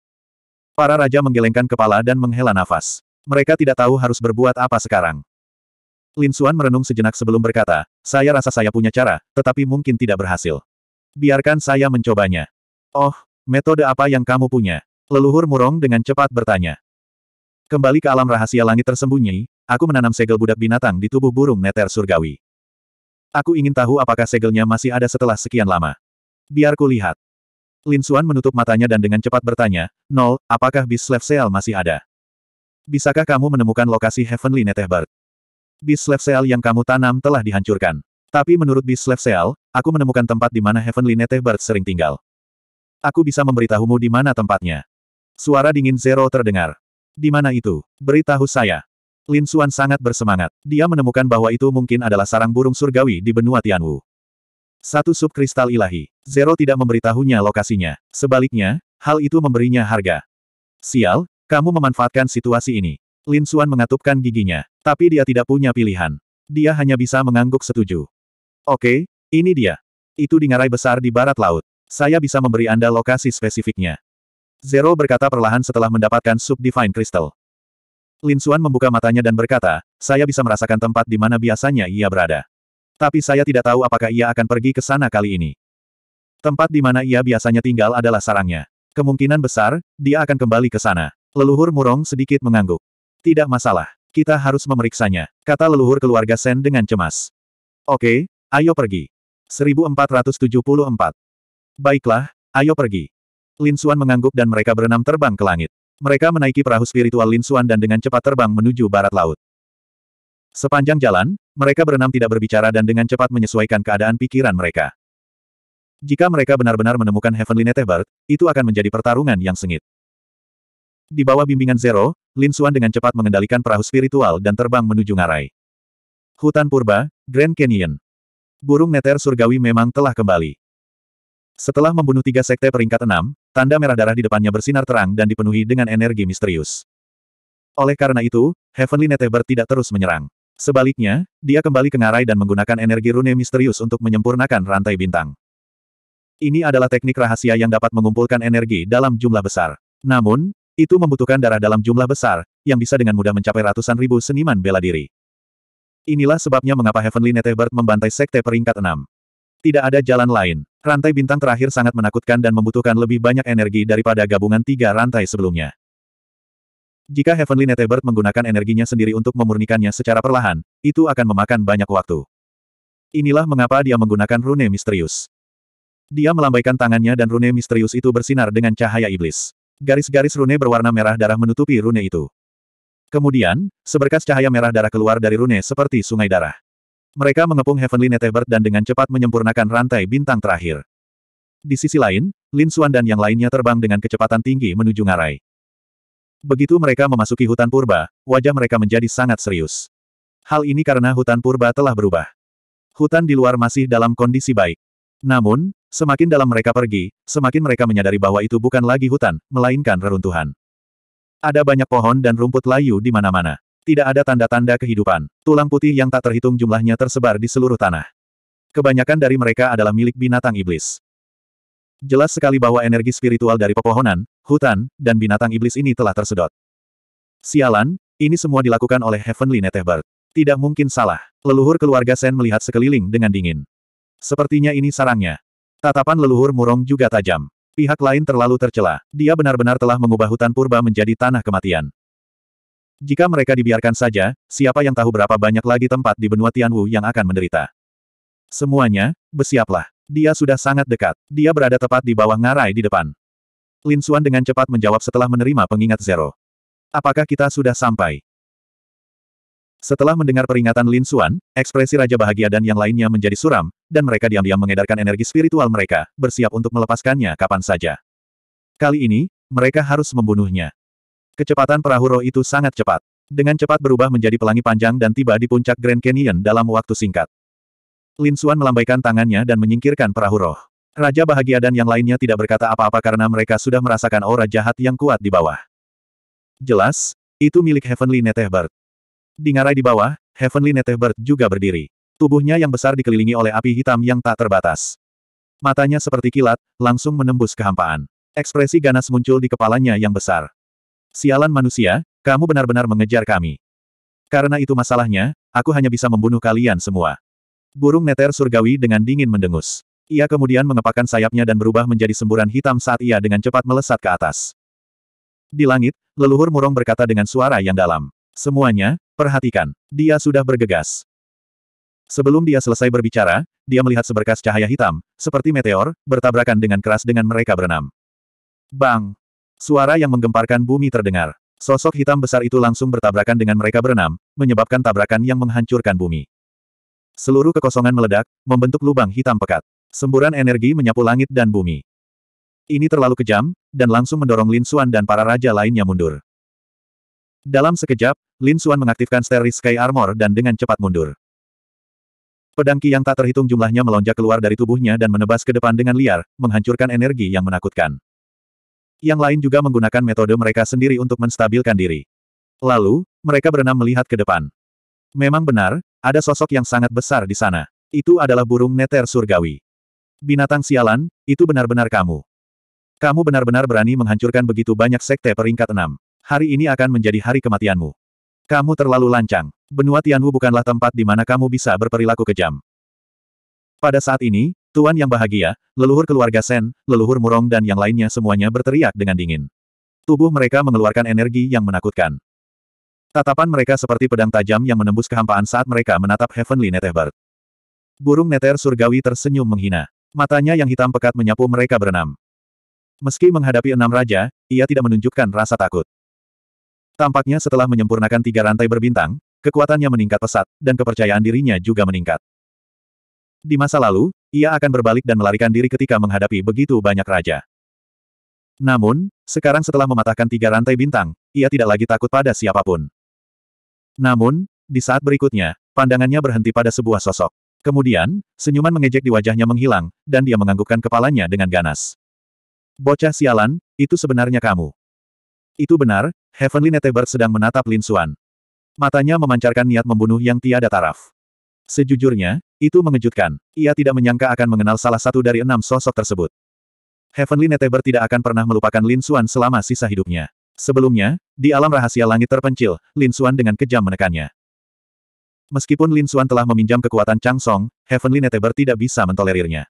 [SPEAKER 1] Para raja menggelengkan kepala dan menghela nafas. Mereka tidak tahu harus berbuat apa sekarang. Lin Xuan merenung sejenak sebelum berkata, saya rasa saya punya cara, tetapi mungkin tidak berhasil. Biarkan saya mencobanya. Oh, Metode apa yang kamu punya? Leluhur murong dengan cepat bertanya. Kembali ke alam rahasia langit tersembunyi, aku menanam segel budak binatang di tubuh burung neter surgawi. Aku ingin tahu apakah segelnya masih ada setelah sekian lama. Biar ku lihat. Lin Xuan menutup matanya dan dengan cepat bertanya, Nol, apakah Beast Slave Seal masih ada? Bisakah kamu menemukan lokasi Heavenly Netehbird? Beast Slave Seal yang kamu tanam telah dihancurkan. Tapi menurut Beast Slave Seal, aku menemukan tempat di mana Heavenly Bird sering tinggal. Aku bisa memberitahumu di mana tempatnya. Suara dingin Zero terdengar. Di mana itu? Beritahu saya. Lin Xuan sangat bersemangat. Dia menemukan bahwa itu mungkin adalah sarang burung surgawi di benua Tianwu. Satu sub kristal ilahi. Zero tidak memberitahunya lokasinya. Sebaliknya, hal itu memberinya harga. Sial, kamu memanfaatkan situasi ini. Lin Xuan mengatupkan giginya. Tapi dia tidak punya pilihan. Dia hanya bisa mengangguk setuju. Oke, ini dia. Itu di ngarai besar di barat laut. Saya bisa memberi Anda lokasi spesifiknya. Zero berkata perlahan setelah mendapatkan Subdivine Crystal. Lin Xuan membuka matanya dan berkata, saya bisa merasakan tempat di mana biasanya ia berada. Tapi saya tidak tahu apakah ia akan pergi ke sana kali ini. Tempat di mana ia biasanya tinggal adalah sarangnya. Kemungkinan besar, dia akan kembali ke sana. Leluhur Murong sedikit mengangguk. Tidak masalah, kita harus memeriksanya, kata leluhur keluarga Sen dengan cemas. Oke, ayo pergi. 1474 Baiklah, ayo pergi. Lin Xuan mengangguk dan mereka berenam terbang ke langit. Mereka menaiki perahu spiritual Lin Xuan dan dengan cepat terbang menuju barat laut. Sepanjang jalan, mereka berenam tidak berbicara dan dengan cepat menyesuaikan keadaan pikiran mereka. Jika mereka benar-benar menemukan Heavenly Netherbird, itu akan menjadi pertarungan yang sengit. Di bawah bimbingan Zero, Lin Xuan dengan cepat mengendalikan perahu spiritual dan terbang menuju ngarai. Hutan Purba, Grand Canyon. Burung neter surgawi memang telah kembali. Setelah membunuh tiga sekte peringkat enam, tanda merah darah di depannya bersinar terang dan dipenuhi dengan energi misterius. Oleh karena itu, Heavenly Netheber tidak terus menyerang. Sebaliknya, dia kembali ke ngarai dan menggunakan energi rune misterius untuk menyempurnakan rantai bintang. Ini adalah teknik rahasia yang dapat mengumpulkan energi dalam jumlah besar. Namun, itu membutuhkan darah dalam jumlah besar, yang bisa dengan mudah mencapai ratusan ribu seniman bela diri. Inilah sebabnya mengapa Heavenly Netheber membantai sekte peringkat enam. Tidak ada jalan lain. Rantai bintang terakhir sangat menakutkan dan membutuhkan lebih banyak energi daripada gabungan tiga rantai sebelumnya. Jika Heavenly Netherbird menggunakan energinya sendiri untuk memurnikannya secara perlahan, itu akan memakan banyak waktu. Inilah mengapa dia menggunakan rune misterius. Dia melambaikan tangannya dan rune misterius itu bersinar dengan cahaya iblis. Garis-garis rune berwarna merah darah menutupi rune itu. Kemudian, seberkas cahaya merah darah keluar dari rune seperti sungai darah. Mereka mengepung Heavenly Netherbird dan dengan cepat menyempurnakan rantai bintang terakhir. Di sisi lain, Lin Xuan dan yang lainnya terbang dengan kecepatan tinggi menuju ngarai. Begitu mereka memasuki hutan purba, wajah mereka menjadi sangat serius. Hal ini karena hutan purba telah berubah. Hutan di luar masih dalam kondisi baik. Namun, semakin dalam mereka pergi, semakin mereka menyadari bahwa itu bukan lagi hutan, melainkan reruntuhan. Ada banyak pohon dan rumput layu di mana-mana. Tidak ada tanda-tanda kehidupan. Tulang putih yang tak terhitung jumlahnya tersebar di seluruh tanah. Kebanyakan dari mereka adalah milik binatang iblis. Jelas sekali bahwa energi spiritual dari pepohonan, hutan, dan binatang iblis ini telah tersedot. Sialan, ini semua dilakukan oleh Heavenly Netherbird. Tidak mungkin salah. Leluhur keluarga Sen melihat sekeliling dengan dingin. Sepertinya ini sarangnya. Tatapan leluhur murong juga tajam. Pihak lain terlalu tercela. Dia benar-benar telah mengubah hutan purba menjadi tanah kematian. Jika mereka dibiarkan saja, siapa yang tahu berapa banyak lagi tempat di benua Tianwu yang akan menderita. Semuanya, bersiaplah. Dia sudah sangat dekat. Dia berada tepat di bawah ngarai di depan. Lin Xuan dengan cepat menjawab setelah menerima pengingat Zero. Apakah kita sudah sampai? Setelah mendengar peringatan Lin Xuan, ekspresi Raja Bahagia dan yang lainnya menjadi suram, dan mereka diam-diam mengedarkan energi spiritual mereka, bersiap untuk melepaskannya kapan saja. Kali ini, mereka harus membunuhnya. Kecepatan perahu roh itu sangat cepat. Dengan cepat berubah menjadi pelangi panjang dan tiba di puncak Grand Canyon dalam waktu singkat. Lin Xuan melambaikan tangannya dan menyingkirkan perahu roh. Raja bahagia dan yang lainnya tidak berkata apa-apa karena mereka sudah merasakan aura jahat yang kuat di bawah. Jelas, itu milik Heavenly Netehbert. ngarai di bawah, Heavenly Netherbird juga berdiri. Tubuhnya yang besar dikelilingi oleh api hitam yang tak terbatas. Matanya seperti kilat, langsung menembus kehampaan. Ekspresi ganas muncul di kepalanya yang besar. Sialan manusia, kamu benar-benar mengejar kami. Karena itu masalahnya, aku hanya bisa membunuh kalian semua. Burung neter surgawi dengan dingin mendengus. Ia kemudian mengepakkan sayapnya dan berubah menjadi semburan hitam saat ia dengan cepat melesat ke atas. Di langit, leluhur Murong berkata dengan suara yang dalam. Semuanya, perhatikan. Dia sudah bergegas. Sebelum dia selesai berbicara, dia melihat seberkas cahaya hitam, seperti meteor, bertabrakan dengan keras dengan mereka berenam. Bang! Suara yang menggemparkan bumi terdengar. Sosok hitam besar itu langsung bertabrakan dengan mereka berenam, menyebabkan tabrakan yang menghancurkan bumi. Seluruh kekosongan meledak, membentuk lubang hitam pekat. Semburan energi menyapu langit dan bumi. Ini terlalu kejam, dan langsung mendorong Lin Xuan dan para raja lainnya mundur. Dalam sekejap, Lin Xuan mengaktifkan Steris Sky Armor dan dengan cepat mundur. Pedang Qi yang tak terhitung jumlahnya melonjak keluar dari tubuhnya dan menebas ke depan dengan liar, menghancurkan energi yang menakutkan yang lain juga menggunakan metode mereka sendiri untuk menstabilkan diri. Lalu, mereka berenam melihat ke depan. Memang benar, ada sosok yang sangat besar di sana. Itu adalah burung neter surgawi. Binatang sialan, itu benar-benar kamu. Kamu benar-benar berani menghancurkan begitu banyak sekte peringkat enam. Hari ini akan menjadi hari kematianmu. Kamu terlalu lancang. Benua Tianwu bukanlah tempat di mana kamu bisa berperilaku kejam. Pada saat ini, Tuan yang bahagia, leluhur keluarga Sen, leluhur Murong dan yang lainnya semuanya berteriak dengan dingin. Tubuh mereka mengeluarkan energi yang menakutkan. Tatapan mereka seperti pedang tajam yang menembus kehampaan saat mereka menatap Heavenly Netherbird. Burung neter surgawi tersenyum menghina. Matanya yang hitam pekat menyapu mereka berenam. Meski menghadapi enam raja, ia tidak menunjukkan rasa takut. Tampaknya setelah menyempurnakan tiga rantai berbintang, kekuatannya meningkat pesat, dan kepercayaan dirinya juga meningkat. Di masa lalu, ia akan berbalik dan melarikan diri ketika menghadapi begitu banyak raja. Namun, sekarang setelah mematahkan tiga rantai bintang, ia tidak lagi takut pada siapapun. Namun, di saat berikutnya, pandangannya berhenti pada sebuah sosok. Kemudian, senyuman mengejek di wajahnya menghilang, dan dia menganggukkan kepalanya dengan ganas. Bocah sialan, itu sebenarnya kamu. Itu benar, Heavenly Netebert sedang menatap Lin Suan. Matanya memancarkan niat membunuh yang tiada taraf. Sejujurnya, itu mengejutkan. Ia tidak menyangka akan mengenal salah satu dari enam sosok tersebut. Heavenly Netheber tidak akan pernah melupakan Lin Xuan selama sisa hidupnya. Sebelumnya, di alam rahasia langit terpencil, Lin Xuan dengan kejam menekannya. Meskipun Lin Xuan telah meminjam kekuatan Chang Song, Heavenly Netheber tidak bisa mentolerirnya.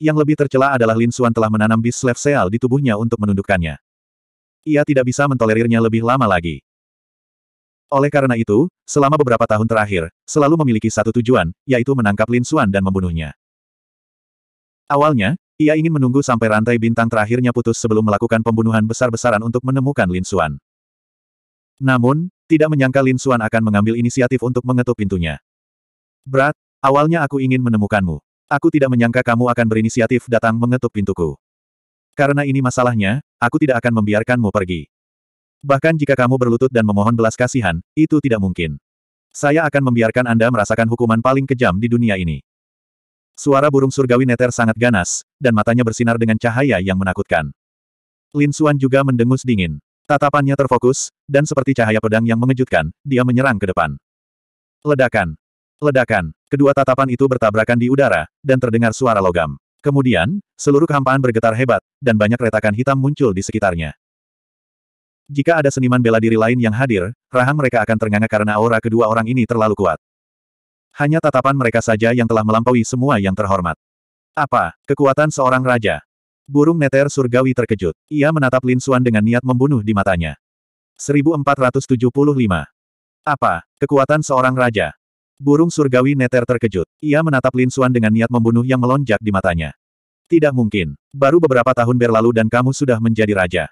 [SPEAKER 1] Yang lebih tercela adalah Lin Xuan telah menanam bis Slave Seal di tubuhnya untuk menundukkannya. Ia tidak bisa mentolerirnya lebih lama lagi. Oleh karena itu, selama beberapa tahun terakhir, selalu memiliki satu tujuan, yaitu menangkap Lin Xuan dan membunuhnya. Awalnya, ia ingin menunggu sampai rantai bintang terakhirnya putus sebelum melakukan pembunuhan besar-besaran untuk menemukan Lin Xuan. Namun, tidak menyangka Lin Xuan akan mengambil inisiatif untuk mengetuk pintunya. Berat, awalnya aku ingin menemukanmu. Aku tidak menyangka kamu akan berinisiatif datang mengetuk pintuku. Karena ini masalahnya, aku tidak akan membiarkanmu pergi. Bahkan jika kamu berlutut dan memohon belas kasihan, itu tidak mungkin. Saya akan membiarkan Anda merasakan hukuman paling kejam di dunia ini. Suara burung surgawi neter sangat ganas, dan matanya bersinar dengan cahaya yang menakutkan. Lin Suan juga mendengus dingin. Tatapannya terfokus, dan seperti cahaya pedang yang mengejutkan, dia menyerang ke depan. Ledakan. Ledakan. Kedua tatapan itu bertabrakan di udara, dan terdengar suara logam. Kemudian, seluruh kehampaan bergetar hebat, dan banyak retakan hitam muncul di sekitarnya. Jika ada seniman bela diri lain yang hadir, rahang mereka akan ternganga karena aura kedua orang ini terlalu kuat. Hanya tatapan mereka saja yang telah melampaui semua yang terhormat. Apa, kekuatan seorang raja? Burung neter surgawi terkejut. Ia menatap Lin Suan dengan niat membunuh di matanya. 1475. Apa, kekuatan seorang raja? Burung surgawi neter terkejut. Ia menatap Lin Suan dengan niat membunuh yang melonjak di matanya. Tidak mungkin. Baru beberapa tahun berlalu dan kamu sudah menjadi raja.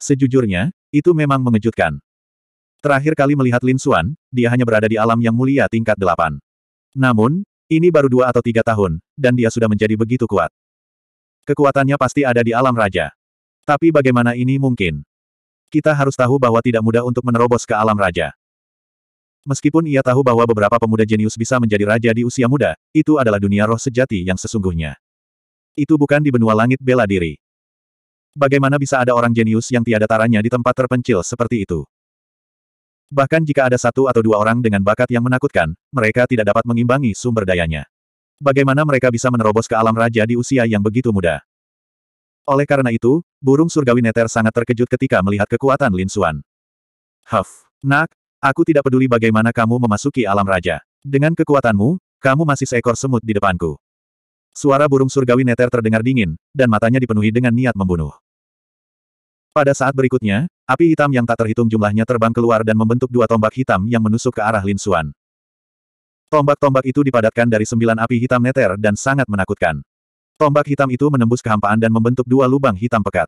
[SPEAKER 1] Sejujurnya, itu memang mengejutkan. Terakhir kali melihat Lin Xuan, dia hanya berada di alam yang mulia tingkat delapan. Namun, ini baru dua atau tiga tahun, dan dia sudah menjadi begitu kuat. Kekuatannya pasti ada di alam raja. Tapi bagaimana ini mungkin? Kita harus tahu bahwa tidak mudah untuk menerobos ke alam raja. Meskipun ia tahu bahwa beberapa pemuda jenius bisa menjadi raja di usia muda, itu adalah dunia roh sejati yang sesungguhnya. Itu bukan di benua langit bela diri. Bagaimana bisa ada orang jenius yang tiada taranya di tempat terpencil seperti itu? Bahkan jika ada satu atau dua orang dengan bakat yang menakutkan, mereka tidak dapat mengimbangi sumber dayanya. Bagaimana mereka bisa menerobos ke alam raja di usia yang begitu muda? Oleh karena itu, burung surgawi neter sangat terkejut ketika melihat kekuatan Lin Xuan. Huff, nak, aku tidak peduli bagaimana kamu memasuki alam raja. Dengan kekuatanmu, kamu masih seekor semut di depanku. Suara burung surgawi neter terdengar dingin, dan matanya dipenuhi dengan niat membunuh. Pada saat berikutnya, api hitam yang tak terhitung jumlahnya terbang keluar dan membentuk dua tombak hitam yang menusuk ke arah Lin Xuan. Tombak-tombak itu dipadatkan dari sembilan api hitam neter dan sangat menakutkan. Tombak hitam itu menembus kehampaan dan membentuk dua lubang hitam pekat.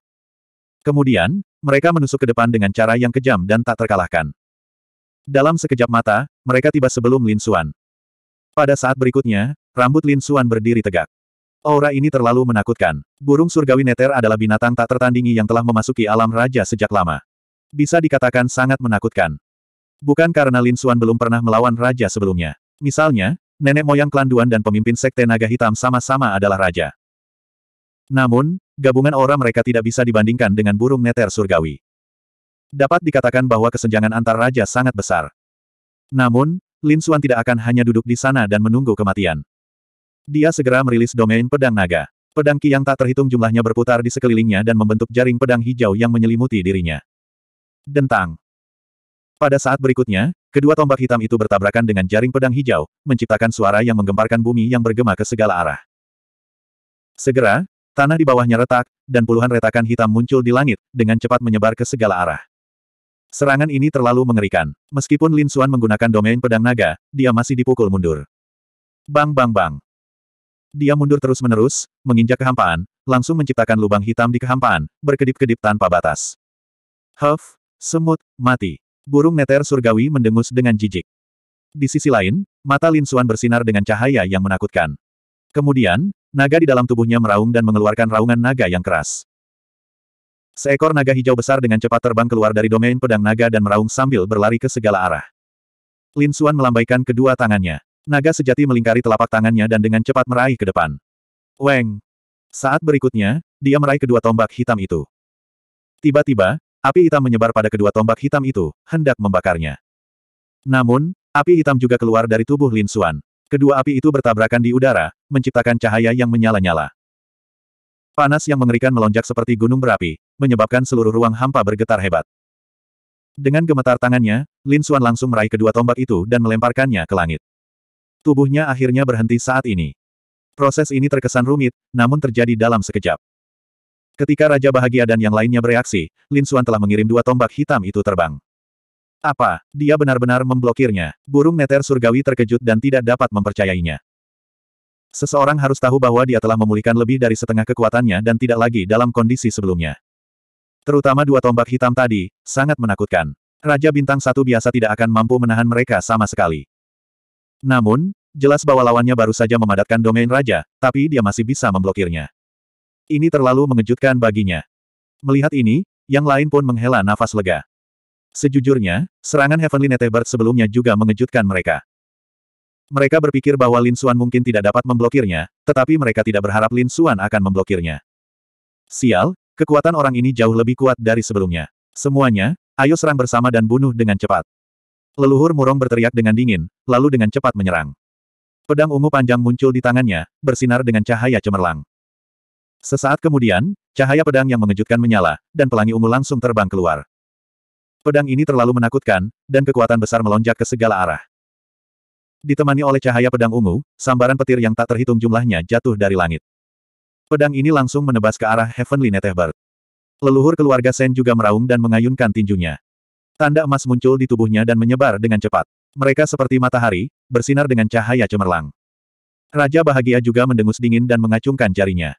[SPEAKER 1] Kemudian, mereka menusuk ke depan dengan cara yang kejam dan tak terkalahkan. Dalam sekejap mata, mereka tiba sebelum Lin Xuan. Pada saat berikutnya, rambut Lin Xuan berdiri tegak. Aura ini terlalu menakutkan. Burung surgawi neter adalah binatang tak tertandingi yang telah memasuki alam raja sejak lama. Bisa dikatakan sangat menakutkan. Bukan karena Lin Xuan belum pernah melawan raja sebelumnya. Misalnya, nenek moyang klan Duan dan pemimpin sekte naga hitam sama-sama adalah raja. Namun, gabungan aura mereka tidak bisa dibandingkan dengan burung neter surgawi. Dapat dikatakan bahwa kesenjangan antar raja sangat besar. Namun, Lin Suan tidak akan hanya duduk di sana dan menunggu kematian. Dia segera merilis domain pedang naga. Pedang Ki yang tak terhitung jumlahnya berputar di sekelilingnya dan membentuk jaring pedang hijau yang menyelimuti dirinya. Dentang. Pada saat berikutnya, kedua tombak hitam itu bertabrakan dengan jaring pedang hijau, menciptakan suara yang menggemparkan bumi yang bergema ke segala arah. Segera, tanah di bawahnya retak, dan puluhan retakan hitam muncul di langit, dengan cepat menyebar ke segala arah. Serangan ini terlalu mengerikan. Meskipun Lin Xuan menggunakan domain pedang naga, dia masih dipukul mundur. Bang bang bang. Dia mundur terus-menerus, menginjak kehampaan, langsung menciptakan lubang hitam di kehampaan, berkedip-kedip tanpa batas. Huff, semut, mati. Burung neter surgawi mendengus dengan jijik. Di sisi lain, mata Lin Xuan bersinar dengan cahaya yang menakutkan. Kemudian, naga di dalam tubuhnya meraung dan mengeluarkan raungan naga yang keras. Seekor naga hijau besar dengan cepat terbang keluar dari domain pedang naga dan meraung sambil berlari ke segala arah. Lin Xuan melambaikan kedua tangannya. Naga sejati melingkari telapak tangannya dan dengan cepat meraih ke depan. Weng! Saat berikutnya, dia meraih kedua tombak hitam itu. Tiba-tiba, api hitam menyebar pada kedua tombak hitam itu, hendak membakarnya. Namun, api hitam juga keluar dari tubuh Lin Xuan. Kedua api itu bertabrakan di udara, menciptakan cahaya yang menyala-nyala. Panas yang mengerikan melonjak seperti gunung berapi, menyebabkan seluruh ruang hampa bergetar hebat. Dengan gemetar tangannya, Lin Xuan langsung meraih kedua tombak itu dan melemparkannya ke langit. Tubuhnya akhirnya berhenti saat ini. Proses ini terkesan rumit, namun terjadi dalam sekejap. Ketika Raja Bahagia dan yang lainnya bereaksi, Lin Xuan telah mengirim dua tombak hitam itu terbang. Apa, dia benar-benar memblokirnya? Burung neter surgawi terkejut dan tidak dapat mempercayainya. Seseorang harus tahu bahwa dia telah memulihkan lebih dari setengah kekuatannya dan tidak lagi dalam kondisi sebelumnya. Terutama dua tombak hitam tadi, sangat menakutkan. Raja Bintang Satu biasa tidak akan mampu menahan mereka sama sekali. Namun, jelas bahwa lawannya baru saja memadatkan domain raja, tapi dia masih bisa memblokirnya. Ini terlalu mengejutkan baginya. Melihat ini, yang lain pun menghela nafas lega. Sejujurnya, serangan Heavenly Netebird sebelumnya juga mengejutkan mereka. Mereka berpikir bahwa Lin Xuan mungkin tidak dapat memblokirnya, tetapi mereka tidak berharap Lin Xuan akan memblokirnya. Sial, kekuatan orang ini jauh lebih kuat dari sebelumnya. Semuanya, ayo serang bersama dan bunuh dengan cepat. Leluhur murong berteriak dengan dingin, lalu dengan cepat menyerang. Pedang ungu panjang muncul di tangannya, bersinar dengan cahaya cemerlang. Sesaat kemudian, cahaya pedang yang mengejutkan menyala, dan pelangi ungu langsung terbang keluar. Pedang ini terlalu menakutkan, dan kekuatan besar melonjak ke segala arah. Ditemani oleh cahaya pedang ungu, sambaran petir yang tak terhitung jumlahnya jatuh dari langit. Pedang ini langsung menebas ke arah Heavenly Netherbar. Leluhur keluarga Sen juga meraung dan mengayunkan tinjunya. Tanda emas muncul di tubuhnya dan menyebar dengan cepat. Mereka seperti matahari, bersinar dengan cahaya cemerlang. Raja bahagia juga mendengus dingin dan mengacungkan jarinya.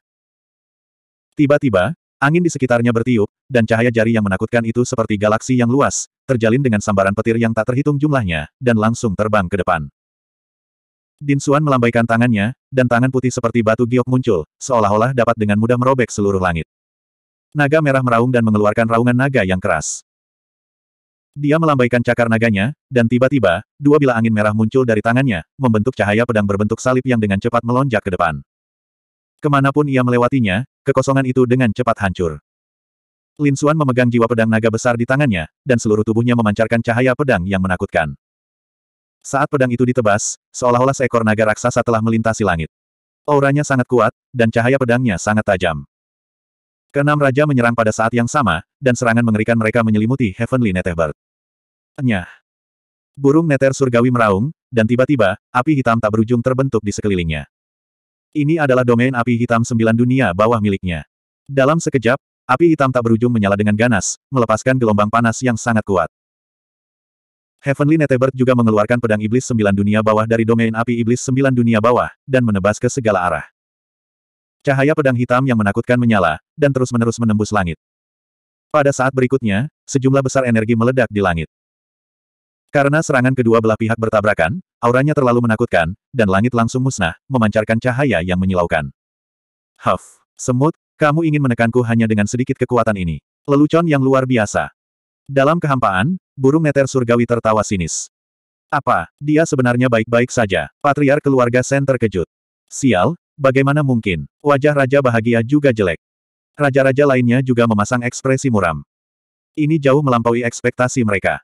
[SPEAKER 1] Tiba-tiba, angin di sekitarnya bertiup, dan cahaya jari yang menakutkan itu seperti galaksi yang luas, terjalin dengan sambaran petir yang tak terhitung jumlahnya, dan langsung terbang ke depan. Din Suan melambaikan tangannya, dan tangan putih seperti batu giok muncul, seolah-olah dapat dengan mudah merobek seluruh langit. Naga merah meraung dan mengeluarkan raungan naga yang keras. Dia melambaikan cakar naganya, dan tiba-tiba, dua bila angin merah muncul dari tangannya, membentuk cahaya pedang berbentuk salib yang dengan cepat melonjak ke depan. Kemanapun ia melewatinya, kekosongan itu dengan cepat hancur. Lin Suan memegang jiwa pedang naga besar di tangannya, dan seluruh tubuhnya memancarkan cahaya pedang yang menakutkan. Saat pedang itu ditebas, seolah-olah seekor naga raksasa telah melintasi langit. Auranya sangat kuat, dan cahaya pedangnya sangat tajam. Keenam raja menyerang pada saat yang sama, dan serangan mengerikan mereka menyelimuti Heavenly Netherbird. Nyah. Burung neter surgawi meraung, dan tiba-tiba, api hitam tak berujung terbentuk di sekelilingnya. Ini adalah domain api hitam sembilan dunia bawah miliknya. Dalam sekejap, api hitam tak berujung menyala dengan ganas, melepaskan gelombang panas yang sangat kuat. Heavenly Netebert juga mengeluarkan pedang iblis sembilan dunia bawah dari domain api iblis sembilan dunia bawah, dan menebas ke segala arah. Cahaya pedang hitam yang menakutkan menyala, dan terus-menerus menembus langit. Pada saat berikutnya, sejumlah besar energi meledak di langit. Karena serangan kedua belah pihak bertabrakan, auranya terlalu menakutkan, dan langit langsung musnah, memancarkan cahaya yang menyilaukan. Huff, semut, kamu ingin menekanku hanya dengan sedikit kekuatan ini. Lelucon yang luar biasa. Dalam kehampaan, burung neter surgawi tertawa sinis. Apa, dia sebenarnya baik-baik saja? Patriar keluarga Sen terkejut. Sial, bagaimana mungkin? Wajah Raja Bahagia juga jelek. Raja-raja lainnya juga memasang ekspresi muram. Ini jauh melampaui ekspektasi mereka.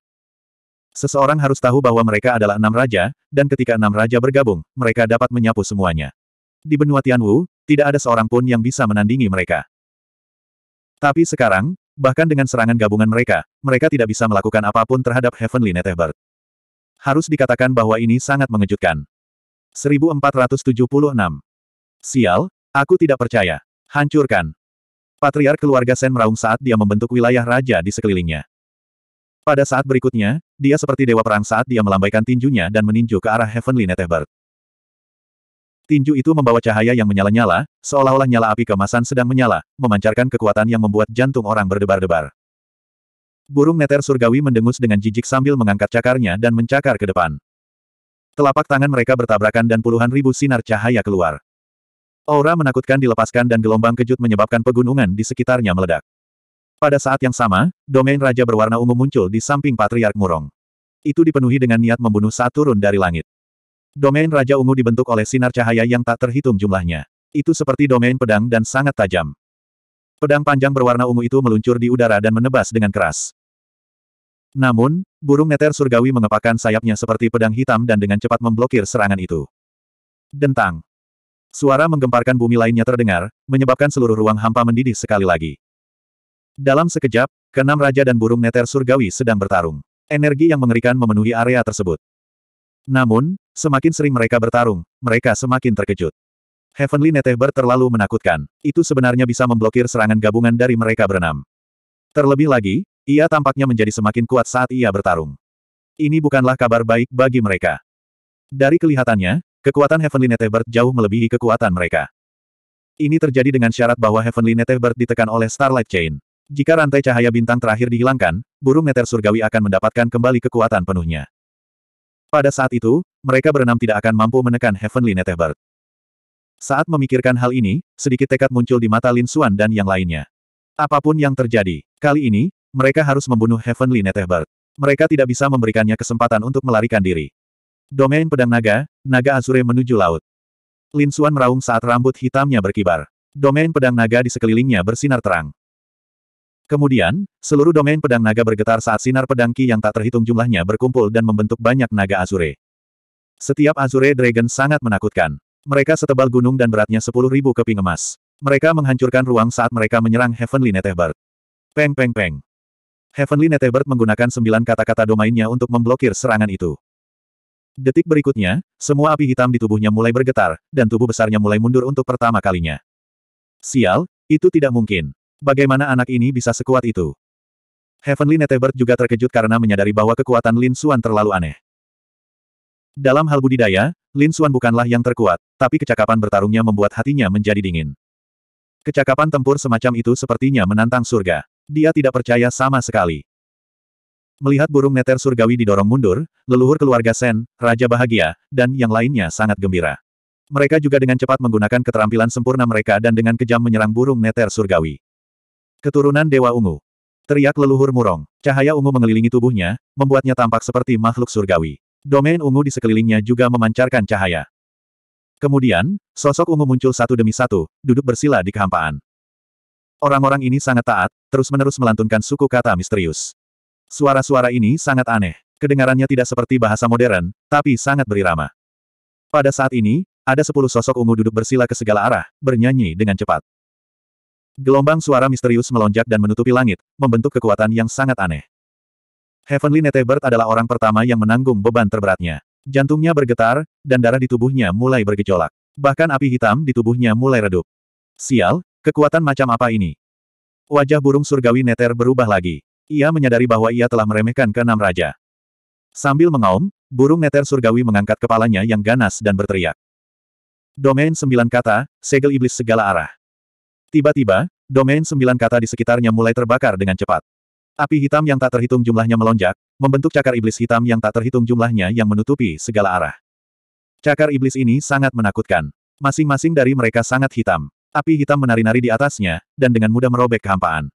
[SPEAKER 1] Seseorang harus tahu bahwa mereka adalah enam raja, dan ketika enam raja bergabung, mereka dapat menyapu semuanya. Di benua Tianwu, tidak ada seorang pun yang bisa menandingi mereka. Tapi sekarang, Bahkan dengan serangan gabungan mereka, mereka tidak bisa melakukan apapun terhadap Heavenly Netherbird. Harus dikatakan bahwa ini sangat mengejutkan. 1476. Sial, aku tidak percaya. Hancurkan. Patriar keluarga Sen meraung saat dia membentuk wilayah raja di sekelilingnya. Pada saat berikutnya, dia seperti dewa perang saat dia melambaikan tinjunya dan meninju ke arah Heavenly Netherbird. Tinju itu membawa cahaya yang menyala-nyala, seolah-olah nyala api kemasan sedang menyala, memancarkan kekuatan yang membuat jantung orang berdebar-debar. Burung neter surgawi mendengus dengan jijik sambil mengangkat cakarnya dan mencakar ke depan. Telapak tangan mereka bertabrakan dan puluhan ribu sinar cahaya keluar. Aura menakutkan dilepaskan dan gelombang kejut menyebabkan pegunungan di sekitarnya meledak. Pada saat yang sama, domain Raja berwarna ungu muncul di samping Patriark Murong. Itu dipenuhi dengan niat membunuh saat turun dari langit. Domain Raja Ungu dibentuk oleh sinar cahaya yang tak terhitung jumlahnya. Itu seperti domain pedang dan sangat tajam. Pedang panjang berwarna ungu itu meluncur di udara dan menebas dengan keras. Namun, burung neter surgawi mengepakkan sayapnya seperti pedang hitam dan dengan cepat memblokir serangan itu. Dentang. Suara menggemparkan bumi lainnya terdengar, menyebabkan seluruh ruang hampa mendidih sekali lagi. Dalam sekejap, keenam raja dan burung neter surgawi sedang bertarung. Energi yang mengerikan memenuhi area tersebut. Namun, semakin sering mereka bertarung, mereka semakin terkejut. Heavenly Netehber terlalu menakutkan. Itu sebenarnya bisa memblokir serangan gabungan dari mereka berenam. Terlebih lagi, ia tampaknya menjadi semakin kuat saat ia bertarung. Ini bukanlah kabar baik bagi mereka. Dari kelihatannya, kekuatan Heavenly Netheber jauh melebihi kekuatan mereka. Ini terjadi dengan syarat bahwa Heavenly Netheber ditekan oleh Starlight Chain. Jika rantai cahaya bintang terakhir dihilangkan, burung neter surgawi akan mendapatkan kembali kekuatan penuhnya. Pada saat itu, mereka berenam tidak akan mampu menekan Heavenly Netherbird. Saat memikirkan hal ini, sedikit tekad muncul di mata Lin Suan dan yang lainnya. Apapun yang terjadi, kali ini, mereka harus membunuh Heavenly Netherbird. Mereka tidak bisa memberikannya kesempatan untuk melarikan diri. Domain pedang naga, naga Azure menuju laut. Lin Suan meraung saat rambut hitamnya berkibar. Domain pedang naga di sekelilingnya bersinar terang. Kemudian, seluruh domain pedang naga bergetar saat sinar pedang Ki yang tak terhitung jumlahnya berkumpul dan membentuk banyak naga Azure. Setiap Azure Dragon sangat menakutkan. Mereka setebal gunung dan beratnya ribu keping emas. Mereka menghancurkan ruang saat mereka menyerang Heavenly Netherbird. Peng peng peng. Heavenly Netherbird menggunakan sembilan kata-kata domainnya untuk memblokir serangan itu. Detik berikutnya, semua api hitam di tubuhnya mulai bergetar, dan tubuh besarnya mulai mundur untuk pertama kalinya. Sial, itu tidak mungkin. Bagaimana anak ini bisa sekuat itu? Heavenly Netebert juga terkejut karena menyadari bahwa kekuatan Lin Xuan terlalu aneh. Dalam hal budidaya, Lin Xuan bukanlah yang terkuat, tapi kecakapan bertarungnya membuat hatinya menjadi dingin. Kecakapan tempur semacam itu sepertinya menantang surga. Dia tidak percaya sama sekali. Melihat burung neter surgawi didorong mundur, leluhur keluarga Sen, Raja Bahagia, dan yang lainnya sangat gembira. Mereka juga dengan cepat menggunakan keterampilan sempurna mereka dan dengan kejam menyerang burung neter surgawi. Keturunan Dewa Ungu. Teriak leluhur murong. Cahaya ungu mengelilingi tubuhnya, membuatnya tampak seperti makhluk surgawi. Domain ungu di sekelilingnya juga memancarkan cahaya. Kemudian, sosok ungu muncul satu demi satu, duduk bersila di kehampaan. Orang-orang ini sangat taat, terus-menerus melantunkan suku kata misterius. Suara-suara ini sangat aneh. Kedengarannya tidak seperti bahasa modern, tapi sangat berirama. Pada saat ini, ada sepuluh sosok ungu duduk bersila ke segala arah, bernyanyi dengan cepat. Gelombang suara misterius melonjak dan menutupi langit, membentuk kekuatan yang sangat aneh. Heavenly Netebert adalah orang pertama yang menanggung beban terberatnya. Jantungnya bergetar, dan darah di tubuhnya mulai bergejolak. Bahkan api hitam di tubuhnya mulai redup. Sial, kekuatan macam apa ini? Wajah burung surgawi Neter berubah lagi. Ia menyadari bahwa ia telah meremehkan keenam raja. Sambil mengaum, burung Neter surgawi mengangkat kepalanya yang ganas dan berteriak. Domain sembilan kata, segel iblis segala arah. Tiba-tiba, domain sembilan kata di sekitarnya mulai terbakar dengan cepat. Api hitam yang tak terhitung jumlahnya melonjak, membentuk cakar iblis hitam yang tak terhitung jumlahnya yang menutupi segala arah. Cakar iblis ini sangat menakutkan. Masing-masing dari mereka sangat hitam. Api hitam menari-nari di atasnya, dan dengan mudah merobek kehampaan.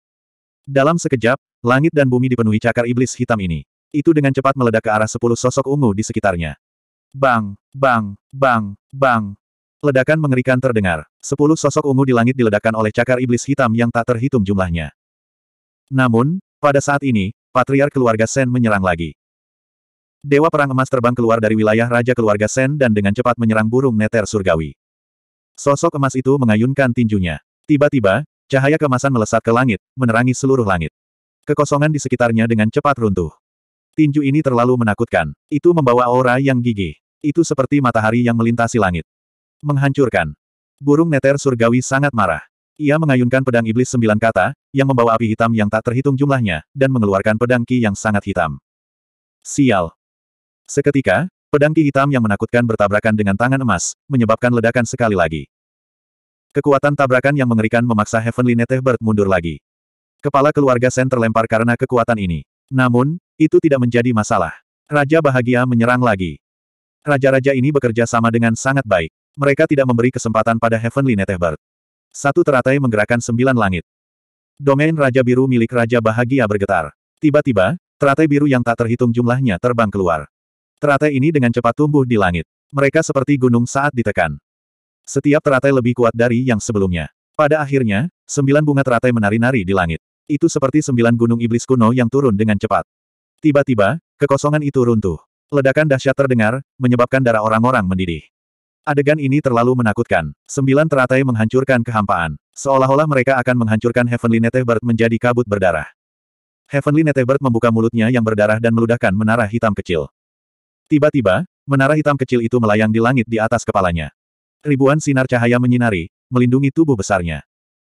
[SPEAKER 1] Dalam sekejap, langit dan bumi dipenuhi cakar iblis hitam ini. Itu dengan cepat meledak ke arah sepuluh sosok ungu di sekitarnya. Bang, bang, bang, bang, Ledakan mengerikan terdengar. Sepuluh sosok ungu di langit diledakkan oleh cakar iblis hitam yang tak terhitung jumlahnya. Namun, pada saat ini, patriar keluarga Sen menyerang lagi. Dewa Perang Emas terbang keluar dari wilayah Raja Keluarga Sen dan dengan cepat menyerang burung neter surgawi. Sosok emas itu mengayunkan tinjunya. Tiba-tiba, cahaya kemasan melesat ke langit, menerangi seluruh langit. Kekosongan di sekitarnya dengan cepat runtuh. Tinju ini terlalu menakutkan. Itu membawa aura yang gigih. Itu seperti matahari yang melintasi langit menghancurkan. Burung neter surgawi sangat marah. Ia mengayunkan pedang iblis sembilan kata, yang membawa api hitam yang tak terhitung jumlahnya, dan mengeluarkan pedang ki yang sangat hitam. Sial. Seketika, pedang ki hitam yang menakutkan bertabrakan dengan tangan emas, menyebabkan ledakan sekali lagi. Kekuatan tabrakan yang mengerikan memaksa Heavenly Netherbird mundur lagi. Kepala keluarga Sen terlempar karena kekuatan ini. Namun, itu tidak menjadi masalah. Raja bahagia menyerang lagi. Raja-raja ini bekerja sama dengan sangat baik. Mereka tidak memberi kesempatan pada Heavenly Netherbird. Satu teratai menggerakkan sembilan langit. Domain Raja Biru milik Raja Bahagia bergetar. Tiba-tiba, teratai biru yang tak terhitung jumlahnya terbang keluar. Teratai ini dengan cepat tumbuh di langit. Mereka seperti gunung saat ditekan. Setiap teratai lebih kuat dari yang sebelumnya. Pada akhirnya, sembilan bunga teratai menari-nari di langit. Itu seperti sembilan gunung iblis kuno yang turun dengan cepat. Tiba-tiba, kekosongan itu runtuh. Ledakan dahsyat terdengar, menyebabkan darah orang-orang mendidih. Adegan ini terlalu menakutkan. Sembilan teratai menghancurkan kehampaan. Seolah-olah mereka akan menghancurkan Heavenly Netebird menjadi kabut berdarah. Heavenly Netebird membuka mulutnya yang berdarah dan meludahkan menara hitam kecil. Tiba-tiba, menara hitam kecil itu melayang di langit di atas kepalanya. Ribuan sinar cahaya menyinari, melindungi tubuh besarnya.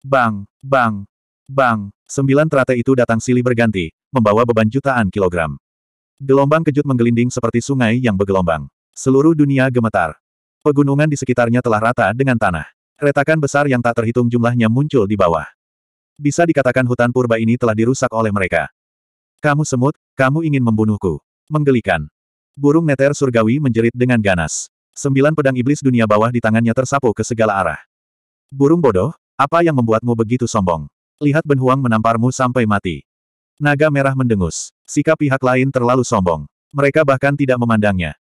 [SPEAKER 1] Bang, bang, bang, sembilan teratai itu datang silih berganti, membawa beban jutaan kilogram. Gelombang kejut menggelinding seperti sungai yang bergelombang. Seluruh dunia gemetar. Pegunungan di sekitarnya telah rata dengan tanah. Retakan besar yang tak terhitung jumlahnya muncul di bawah. Bisa dikatakan hutan purba ini telah dirusak oleh mereka. Kamu semut, kamu ingin membunuhku. Menggelikan. Burung neter surgawi menjerit dengan ganas. Sembilan pedang iblis dunia bawah di tangannya tersapu ke segala arah. Burung bodoh, apa yang membuatmu begitu sombong? Lihat Ben Huang menamparmu sampai mati. Naga merah mendengus. Sikap pihak lain terlalu sombong. Mereka bahkan tidak memandangnya.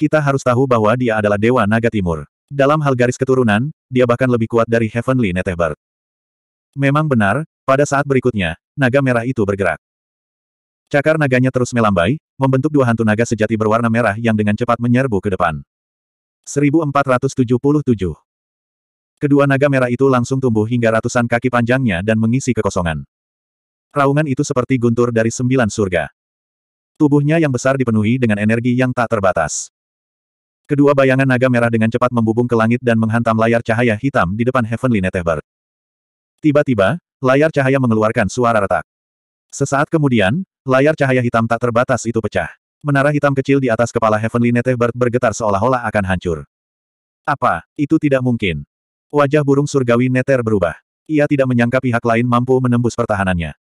[SPEAKER 1] Kita harus tahu bahwa dia adalah Dewa Naga Timur. Dalam hal garis keturunan, dia bahkan lebih kuat dari Heavenly Netherbird. Memang benar, pada saat berikutnya, naga merah itu bergerak. Cakar naganya terus melambai, membentuk dua hantu naga sejati berwarna merah yang dengan cepat menyerbu ke depan. 1477 Kedua naga merah itu langsung tumbuh hingga ratusan kaki panjangnya dan mengisi kekosongan. Raungan itu seperti guntur dari sembilan surga. Tubuhnya yang besar dipenuhi dengan energi yang tak terbatas. Kedua bayangan naga merah dengan cepat membubung ke langit dan menghantam layar cahaya hitam di depan Heavenly Netever. Tiba-tiba, layar cahaya mengeluarkan suara retak. Sesaat kemudian, layar cahaya hitam tak terbatas itu pecah. Menara hitam kecil di atas kepala Heavenly Netever bergetar seolah-olah akan hancur. Apa? Itu tidak mungkin. Wajah burung surgawi Neter berubah. Ia tidak menyangka pihak lain mampu menembus pertahanannya.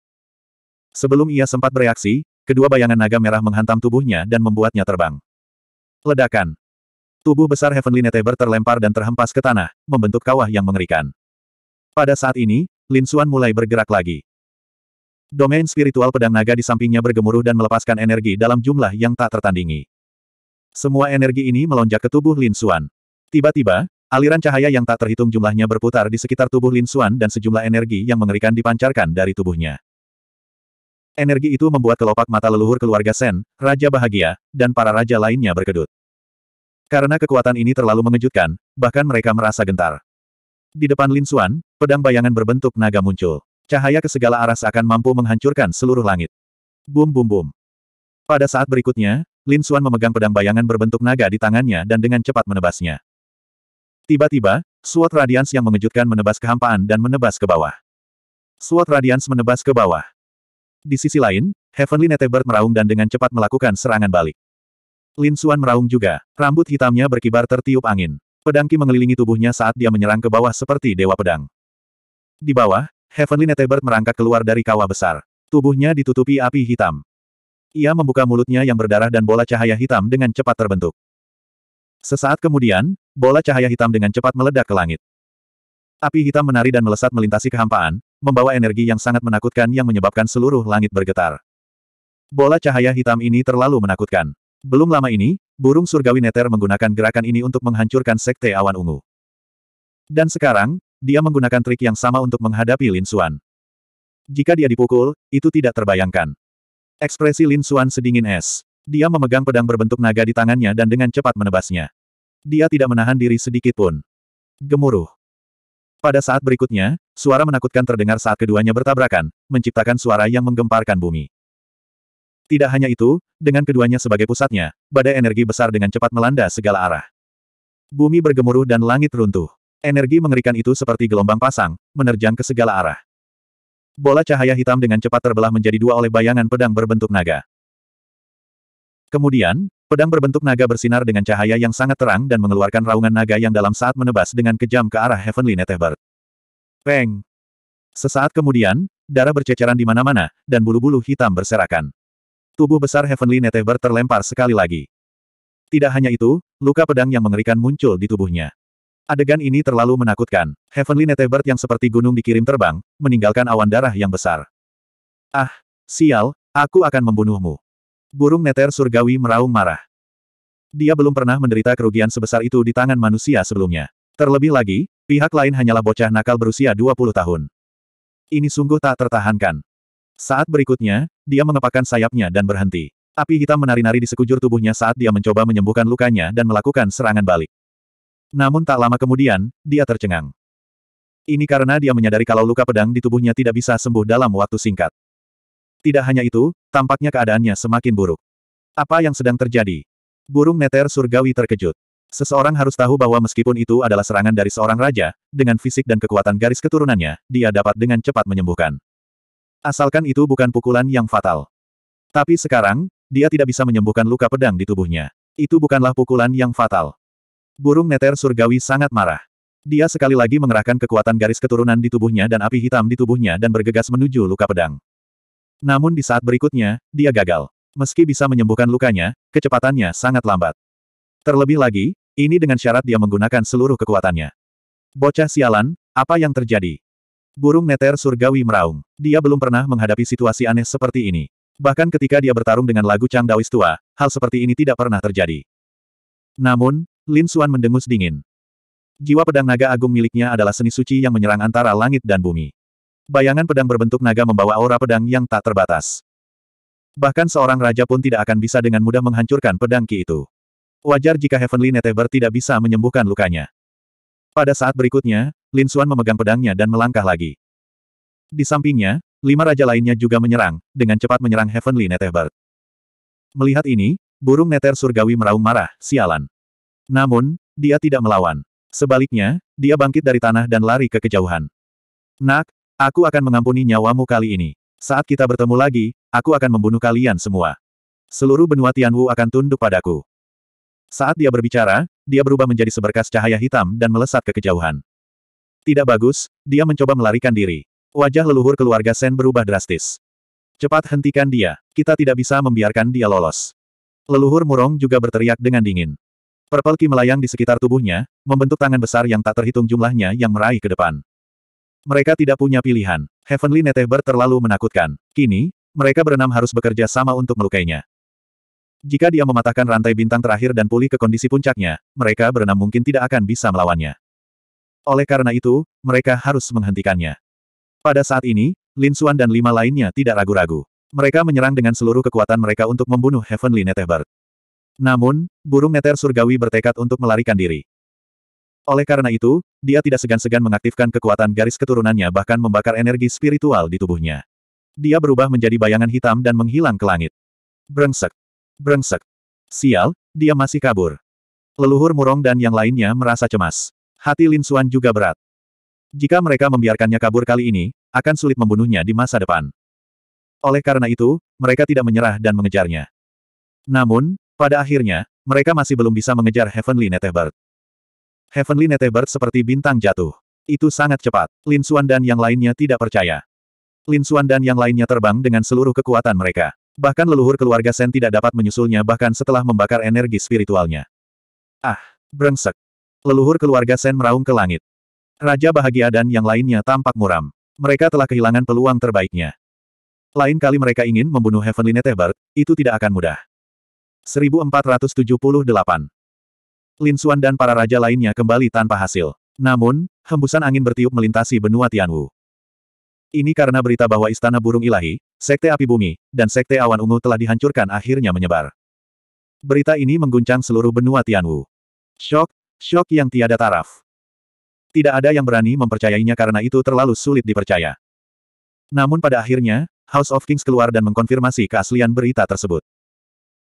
[SPEAKER 1] Sebelum ia sempat bereaksi, kedua bayangan naga merah menghantam tubuhnya dan membuatnya terbang. Ledakan. Tubuh besar Heavenly Neteber terlempar dan terhempas ke tanah, membentuk kawah yang mengerikan. Pada saat ini, Lin Xuan mulai bergerak lagi. Domain spiritual pedang naga di sampingnya bergemuruh dan melepaskan energi dalam jumlah yang tak tertandingi. Semua energi ini melonjak ke tubuh Lin Xuan. Tiba-tiba, aliran cahaya yang tak terhitung jumlahnya berputar di sekitar tubuh Lin Xuan dan sejumlah energi yang mengerikan dipancarkan dari tubuhnya. Energi itu membuat kelopak mata leluhur keluarga Sen, Raja Bahagia, dan para raja lainnya berkedut. Karena kekuatan ini terlalu mengejutkan, bahkan mereka merasa gentar. Di depan Lin Xuan, pedang bayangan berbentuk naga muncul. Cahaya ke segala arah seakan mampu menghancurkan seluruh langit. Bum bum bum. Pada saat berikutnya, Lin Xuan memegang pedang bayangan berbentuk naga di tangannya dan dengan cepat menebasnya. Tiba-tiba, suat radians yang mengejutkan menebas kehampaan dan menebas ke bawah. Suat radians menebas ke bawah. Di sisi lain, Heavenly Netebird meraung dan dengan cepat melakukan serangan balik. Lin Suan meraung juga, rambut hitamnya berkibar tertiup angin. Pedangki mengelilingi tubuhnya saat dia menyerang ke bawah seperti dewa pedang. Di bawah, Heavenly Netebird merangkak keluar dari kawah besar. Tubuhnya ditutupi api hitam. Ia membuka mulutnya yang berdarah dan bola cahaya hitam dengan cepat terbentuk. Sesaat kemudian, bola cahaya hitam dengan cepat meledak ke langit. Api hitam menari dan melesat melintasi kehampaan, membawa energi yang sangat menakutkan yang menyebabkan seluruh langit bergetar. Bola cahaya hitam ini terlalu menakutkan. Belum lama ini, burung surgawi neter menggunakan gerakan ini untuk menghancurkan sekte awan ungu. Dan sekarang, dia menggunakan trik yang sama untuk menghadapi Lin Xuan. Jika dia dipukul, itu tidak terbayangkan. Ekspresi Lin Xuan sedingin es. Dia memegang pedang berbentuk naga di tangannya dan dengan cepat menebasnya. Dia tidak menahan diri sedikit pun. Gemuruh. Pada saat berikutnya, suara menakutkan terdengar saat keduanya bertabrakan, menciptakan suara yang menggemparkan bumi. Tidak hanya itu, dengan keduanya sebagai pusatnya, badai energi besar dengan cepat melanda segala arah. Bumi bergemuruh dan langit runtuh. Energi mengerikan itu seperti gelombang pasang, menerjang ke segala arah. Bola cahaya hitam dengan cepat terbelah menjadi dua oleh bayangan pedang berbentuk naga. Kemudian, pedang berbentuk naga bersinar dengan cahaya yang sangat terang dan mengeluarkan raungan naga yang dalam saat menebas dengan kejam ke arah Heavenly Netherbird. Peng! Sesaat kemudian, darah berceceran di mana-mana, dan bulu-bulu hitam berserakan. Tubuh besar Heavenly Neteber terlempar sekali lagi. Tidak hanya itu, luka pedang yang mengerikan muncul di tubuhnya. Adegan ini terlalu menakutkan. Heavenly Netebert yang seperti gunung dikirim terbang, meninggalkan awan darah yang besar. Ah, sial, aku akan membunuhmu. Burung neter surgawi meraung marah. Dia belum pernah menderita kerugian sebesar itu di tangan manusia sebelumnya. Terlebih lagi, pihak lain hanyalah bocah nakal berusia 20 tahun. Ini sungguh tak tertahankan. Saat berikutnya, dia mengepakkan sayapnya dan berhenti. Api hitam menari-nari di sekujur tubuhnya saat dia mencoba menyembuhkan lukanya dan melakukan serangan balik. Namun tak lama kemudian, dia tercengang. Ini karena dia menyadari kalau luka pedang di tubuhnya tidak bisa sembuh dalam waktu singkat. Tidak hanya itu, tampaknya keadaannya semakin buruk. Apa yang sedang terjadi? Burung neter surgawi terkejut. Seseorang harus tahu bahwa meskipun itu adalah serangan dari seorang raja, dengan fisik dan kekuatan garis keturunannya, dia dapat dengan cepat menyembuhkan. Asalkan itu bukan pukulan yang fatal. Tapi sekarang, dia tidak bisa menyembuhkan luka pedang di tubuhnya. Itu bukanlah pukulan yang fatal. Burung neter surgawi sangat marah. Dia sekali lagi mengerahkan kekuatan garis keturunan di tubuhnya dan api hitam di tubuhnya dan bergegas menuju luka pedang. Namun di saat berikutnya, dia gagal. Meski bisa menyembuhkan lukanya, kecepatannya sangat lambat. Terlebih lagi, ini dengan syarat dia menggunakan seluruh kekuatannya. Bocah sialan, apa yang terjadi? Burung neter surgawi meraung. Dia belum pernah menghadapi situasi aneh seperti ini. Bahkan ketika dia bertarung dengan lagu Chang Daois tua, hal seperti ini tidak pernah terjadi. Namun, Lin Suan mendengus dingin. Jiwa pedang naga agung miliknya adalah seni suci yang menyerang antara langit dan bumi. Bayangan pedang berbentuk naga membawa aura pedang yang tak terbatas. Bahkan seorang raja pun tidak akan bisa dengan mudah menghancurkan pedang Ki itu. Wajar jika Heavenly Neteber tidak bisa menyembuhkan lukanya. Pada saat berikutnya, Lin Xuan memegang pedangnya dan melangkah lagi. Di sampingnya, lima raja lainnya juga menyerang, dengan cepat menyerang Heavenly Netherbird. Melihat ini, burung neter surgawi meraung marah, sialan. Namun, dia tidak melawan. Sebaliknya, dia bangkit dari tanah dan lari ke kejauhan. Nak, aku akan mengampuni nyawamu kali ini. Saat kita bertemu lagi, aku akan membunuh kalian semua. Seluruh benua Tianwu akan tunduk padaku. Saat dia berbicara, dia berubah menjadi seberkas cahaya hitam dan melesat ke kejauhan tidak bagus, dia mencoba melarikan diri. Wajah leluhur keluarga Sen berubah drastis. Cepat hentikan dia, kita tidak bisa membiarkan dia lolos. Leluhur murong juga berteriak dengan dingin. Purple melayang di sekitar tubuhnya, membentuk tangan besar yang tak terhitung jumlahnya yang meraih ke depan. Mereka tidak punya pilihan. Heavenly Netheber terlalu menakutkan. Kini, mereka berenam harus bekerja sama untuk melukainya. Jika dia mematahkan rantai bintang terakhir dan pulih ke kondisi puncaknya, mereka berenam mungkin tidak akan bisa melawannya. Oleh karena itu, mereka harus menghentikannya. Pada saat ini, Lin Xuan dan lima lainnya tidak ragu-ragu. Mereka menyerang dengan seluruh kekuatan mereka untuk membunuh Heavenly Netherbird. Namun, burung neter surgawi bertekad untuk melarikan diri. Oleh karena itu, dia tidak segan-segan mengaktifkan kekuatan garis keturunannya bahkan membakar energi spiritual di tubuhnya. Dia berubah menjadi bayangan hitam dan menghilang ke langit. Brengsek. Brengsek. Sial, dia masih kabur. Leluhur murong dan yang lainnya merasa cemas. Hati Lin Xuan juga berat. Jika mereka membiarkannya kabur kali ini, akan sulit membunuhnya di masa depan. Oleh karena itu, mereka tidak menyerah dan mengejarnya. Namun, pada akhirnya, mereka masih belum bisa mengejar Heavenly Netherbird. Heavenly Netherbird seperti bintang jatuh. Itu sangat cepat. Lin Xuan dan yang lainnya tidak percaya. Lin Xuan dan yang lainnya terbang dengan seluruh kekuatan mereka. Bahkan leluhur keluarga Sen tidak dapat menyusulnya bahkan setelah membakar energi spiritualnya. Ah, brengsek. Leluhur keluarga Sen meraung ke langit. Raja bahagia dan yang lainnya tampak muram. Mereka telah kehilangan peluang terbaiknya. Lain kali mereka ingin membunuh Heavenly Netherbird, itu tidak akan mudah. 1478 Lin Suan dan para raja lainnya kembali tanpa hasil. Namun, hembusan angin bertiup melintasi benua Tianwu. Ini karena berita bahwa Istana Burung Ilahi, Sekte Api Bumi, dan Sekte Awan Ungu telah dihancurkan akhirnya menyebar. Berita ini mengguncang seluruh benua Tianwu. Shock, Shock yang tiada taraf. Tidak ada yang berani mempercayainya karena itu terlalu sulit dipercaya. Namun pada akhirnya, House of Kings keluar dan mengkonfirmasi keaslian berita tersebut.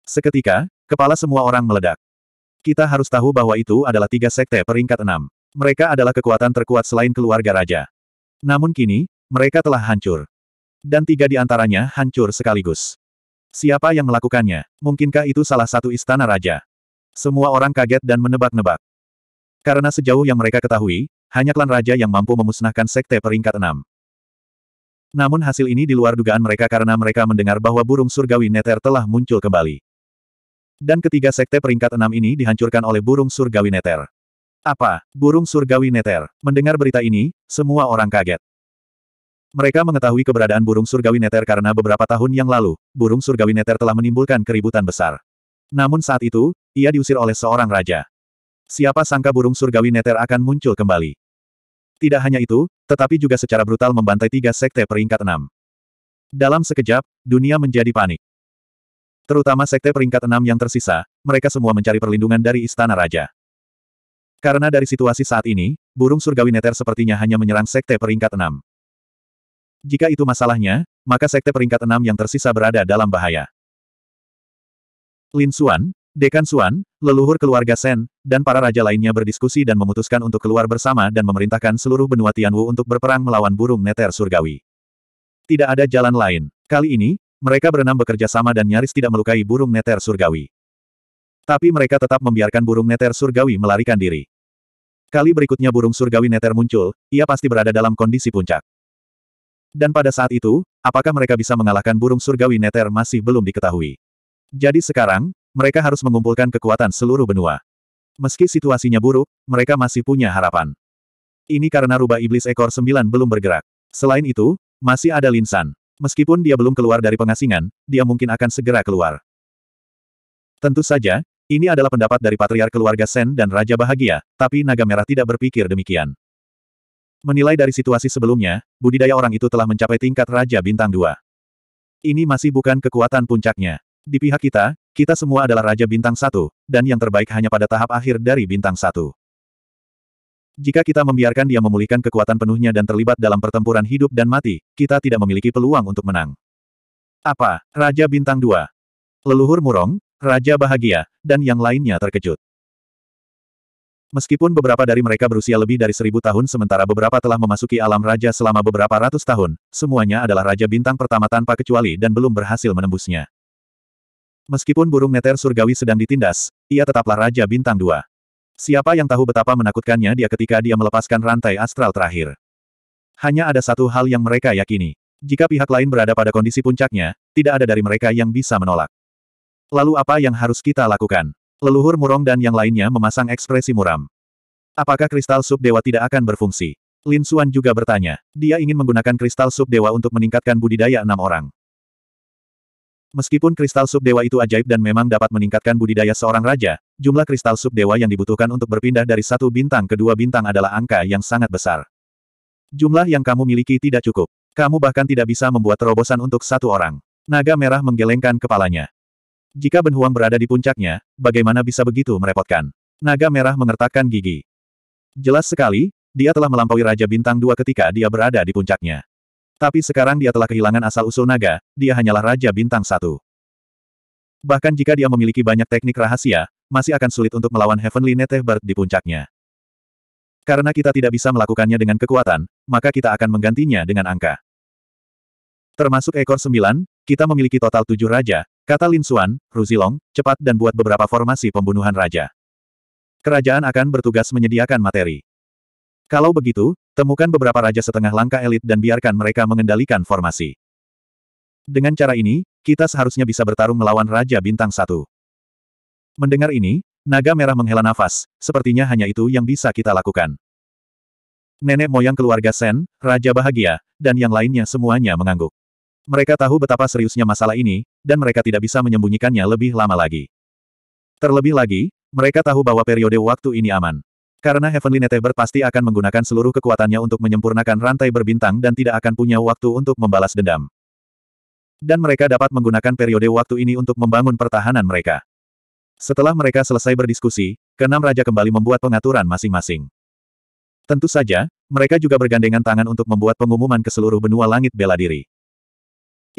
[SPEAKER 1] Seketika, kepala semua orang meledak. Kita harus tahu bahwa itu adalah tiga sekte peringkat enam. Mereka adalah kekuatan terkuat selain keluarga raja. Namun kini, mereka telah hancur. Dan tiga di antaranya hancur sekaligus. Siapa yang melakukannya? Mungkinkah itu salah satu istana raja? Semua orang kaget dan menebak-nebak. Karena sejauh yang mereka ketahui, hanya klan raja yang mampu memusnahkan sekte peringkat enam. Namun hasil ini di luar dugaan mereka karena mereka mendengar bahwa burung surgawi Neter telah muncul kembali. Dan ketiga sekte peringkat enam ini dihancurkan oleh burung surgawi Neter. Apa? Burung surgawi Neter. Mendengar berita ini, semua orang kaget. Mereka mengetahui keberadaan burung surgawi Neter karena beberapa tahun yang lalu, burung surgawi Neter telah menimbulkan keributan besar. Namun saat itu, ia diusir oleh seorang raja. Siapa sangka burung surgawi neter akan muncul kembali. Tidak hanya itu, tetapi juga secara brutal membantai tiga sekte peringkat enam. Dalam sekejap, dunia menjadi panik. Terutama sekte peringkat enam yang tersisa, mereka semua mencari perlindungan dari istana raja. Karena dari situasi saat ini, burung surgawi neter sepertinya hanya menyerang sekte peringkat enam. Jika itu masalahnya, maka sekte peringkat enam yang tersisa berada dalam bahaya. Lin Xuan, Dekan Suan, leluhur keluarga Sen, dan para raja lainnya berdiskusi dan memutuskan untuk keluar bersama dan memerintahkan seluruh benua Tianwu untuk berperang melawan burung neter surgawi. Tidak ada jalan lain. Kali ini, mereka berenam bekerja sama dan nyaris tidak melukai burung neter surgawi. Tapi mereka tetap membiarkan burung neter surgawi melarikan diri. Kali berikutnya burung surgawi neter muncul, ia pasti berada dalam kondisi puncak. Dan pada saat itu, apakah mereka bisa mengalahkan burung surgawi neter masih belum diketahui. Jadi sekarang, mereka harus mengumpulkan kekuatan seluruh benua. Meski situasinya buruk, mereka masih punya harapan. Ini karena rubah iblis ekor sembilan belum bergerak. Selain itu, masih ada Linsan. Meskipun dia belum keluar dari pengasingan, dia mungkin akan segera keluar. Tentu saja, ini adalah pendapat dari patriar keluarga Sen dan Raja Bahagia, tapi naga merah tidak berpikir demikian. Menilai dari situasi sebelumnya, budidaya orang itu telah mencapai tingkat Raja Bintang 2. Ini masih bukan kekuatan puncaknya. Di pihak kita, kita semua adalah Raja Bintang Satu, dan yang terbaik hanya pada tahap akhir dari Bintang Satu. Jika kita membiarkan dia memulihkan kekuatan penuhnya dan terlibat dalam pertempuran hidup dan mati, kita tidak memiliki peluang untuk menang. Apa? Raja Bintang dua, Leluhur Murong, Raja Bahagia, dan yang lainnya terkejut. Meskipun beberapa dari mereka berusia lebih dari seribu tahun sementara beberapa telah memasuki alam raja selama beberapa ratus tahun, semuanya adalah raja bintang pertama tanpa kecuali dan belum berhasil menembusnya. Meskipun burung neter surgawi sedang ditindas, ia tetaplah Raja Bintang Dua. Siapa yang tahu betapa menakutkannya dia ketika dia melepaskan rantai astral terakhir. Hanya ada satu hal yang mereka yakini. Jika pihak lain berada pada kondisi puncaknya, tidak ada dari mereka yang bisa menolak. Lalu apa yang harus kita lakukan? Leluhur Murong dan yang lainnya memasang ekspresi muram. Apakah kristal sub dewa tidak akan berfungsi? Lin Suan juga bertanya. Dia ingin menggunakan kristal sub dewa untuk meningkatkan budidaya enam orang. Meskipun kristal dewa itu ajaib dan memang dapat meningkatkan budidaya seorang raja, jumlah kristal dewa yang dibutuhkan untuk berpindah dari satu bintang ke dua bintang adalah angka yang sangat besar. Jumlah yang kamu miliki tidak cukup. Kamu bahkan tidak bisa membuat terobosan untuk satu orang. Naga merah menggelengkan kepalanya. Jika benhuang berada di puncaknya, bagaimana bisa begitu merepotkan? Naga merah mengertakkan gigi. Jelas sekali, dia telah melampaui Raja Bintang dua ketika dia berada di puncaknya. Tapi sekarang dia telah kehilangan asal-usul naga, dia hanyalah Raja Bintang Satu. Bahkan jika dia memiliki banyak teknik rahasia, masih akan sulit untuk melawan Heavenly Netehbert di puncaknya. Karena kita tidak bisa melakukannya dengan kekuatan, maka kita akan menggantinya dengan angka. Termasuk ekor sembilan, kita memiliki total tujuh raja, kata Lin Xuan, Ruzilong, cepat dan buat beberapa formasi pembunuhan raja. Kerajaan akan bertugas menyediakan materi. Kalau begitu, temukan beberapa raja setengah langkah elit dan biarkan mereka mengendalikan formasi. Dengan cara ini, kita seharusnya bisa bertarung melawan Raja Bintang Satu. Mendengar ini, naga merah menghela nafas, sepertinya hanya itu yang bisa kita lakukan. Nenek moyang keluarga Sen, Raja Bahagia, dan yang lainnya semuanya mengangguk. Mereka tahu betapa seriusnya masalah ini, dan mereka tidak bisa menyembunyikannya lebih lama lagi. Terlebih lagi, mereka tahu bahwa periode waktu ini aman. Karena Heavenly Netheber pasti akan menggunakan seluruh kekuatannya untuk menyempurnakan rantai berbintang dan tidak akan punya waktu untuk membalas dendam. Dan mereka dapat menggunakan periode waktu ini untuk membangun pertahanan mereka. Setelah mereka selesai berdiskusi, keenam raja kembali membuat pengaturan masing-masing. Tentu saja, mereka juga bergandengan tangan untuk membuat pengumuman ke seluruh benua langit bela diri.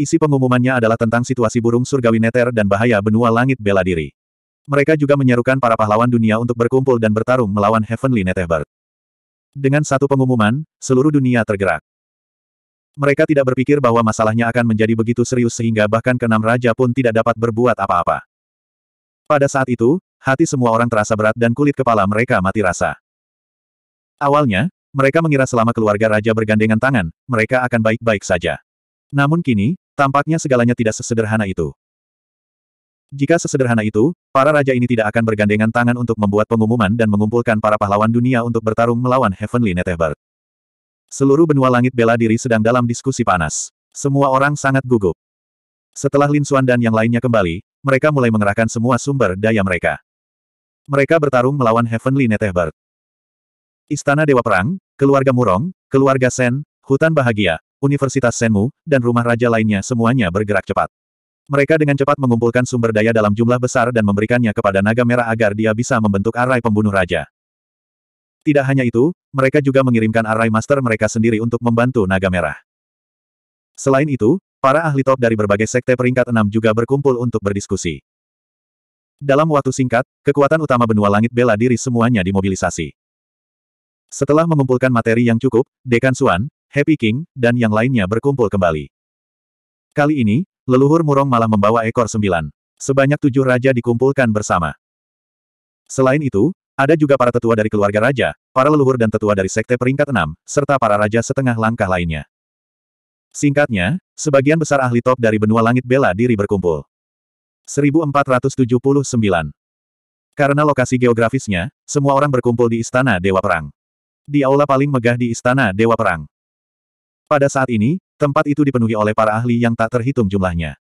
[SPEAKER 1] Isi pengumumannya adalah tentang situasi burung surgawi neter dan bahaya benua langit bela diri mereka juga menyerukan para pahlawan dunia untuk berkumpul dan bertarung melawan Heavenly Netherbird. Dengan satu pengumuman, seluruh dunia tergerak. Mereka tidak berpikir bahwa masalahnya akan menjadi begitu serius sehingga bahkan keenam raja pun tidak dapat berbuat apa-apa. Pada saat itu, hati semua orang terasa berat dan kulit kepala mereka mati rasa. Awalnya, mereka mengira selama keluarga raja bergandengan tangan, mereka akan baik-baik saja. Namun kini, tampaknya segalanya tidak sesederhana itu. Jika sesederhana itu, para raja ini tidak akan bergandengan tangan untuk membuat pengumuman dan mengumpulkan para pahlawan dunia untuk bertarung melawan Heavenly Netherbird. Seluruh benua langit bela diri sedang dalam diskusi panas. Semua orang sangat gugup. Setelah Lin Xuan dan yang lainnya kembali, mereka mulai mengerahkan semua sumber daya mereka. Mereka bertarung melawan Heavenly Netherbird. Istana Dewa Perang, keluarga Murong, keluarga Sen, Hutan Bahagia, Universitas Senmu, dan rumah raja lainnya semuanya bergerak cepat. Mereka dengan cepat mengumpulkan sumber daya dalam jumlah besar dan memberikannya kepada naga merah agar dia bisa membentuk arai pembunuh raja. Tidak hanya itu, mereka juga mengirimkan arai master mereka sendiri untuk membantu naga merah. Selain itu, para ahli top dari berbagai sekte peringkat enam juga berkumpul untuk berdiskusi. Dalam waktu singkat, kekuatan utama benua langit bela diri semuanya dimobilisasi. Setelah mengumpulkan materi yang cukup, Dekan Suan, Happy King, dan yang lainnya berkumpul kembali. Kali ini, Leluhur murong malah membawa ekor sembilan. Sebanyak tujuh raja dikumpulkan bersama. Selain itu, ada juga para tetua dari keluarga raja, para leluhur dan tetua dari sekte peringkat enam, serta para raja setengah langkah lainnya. Singkatnya, sebagian besar ahli top dari benua langit bela diri berkumpul. 1479 Karena lokasi geografisnya, semua orang berkumpul di Istana Dewa Perang. Di aula paling megah di Istana Dewa Perang. Pada saat ini, tempat itu dipenuhi oleh para ahli yang tak terhitung jumlahnya.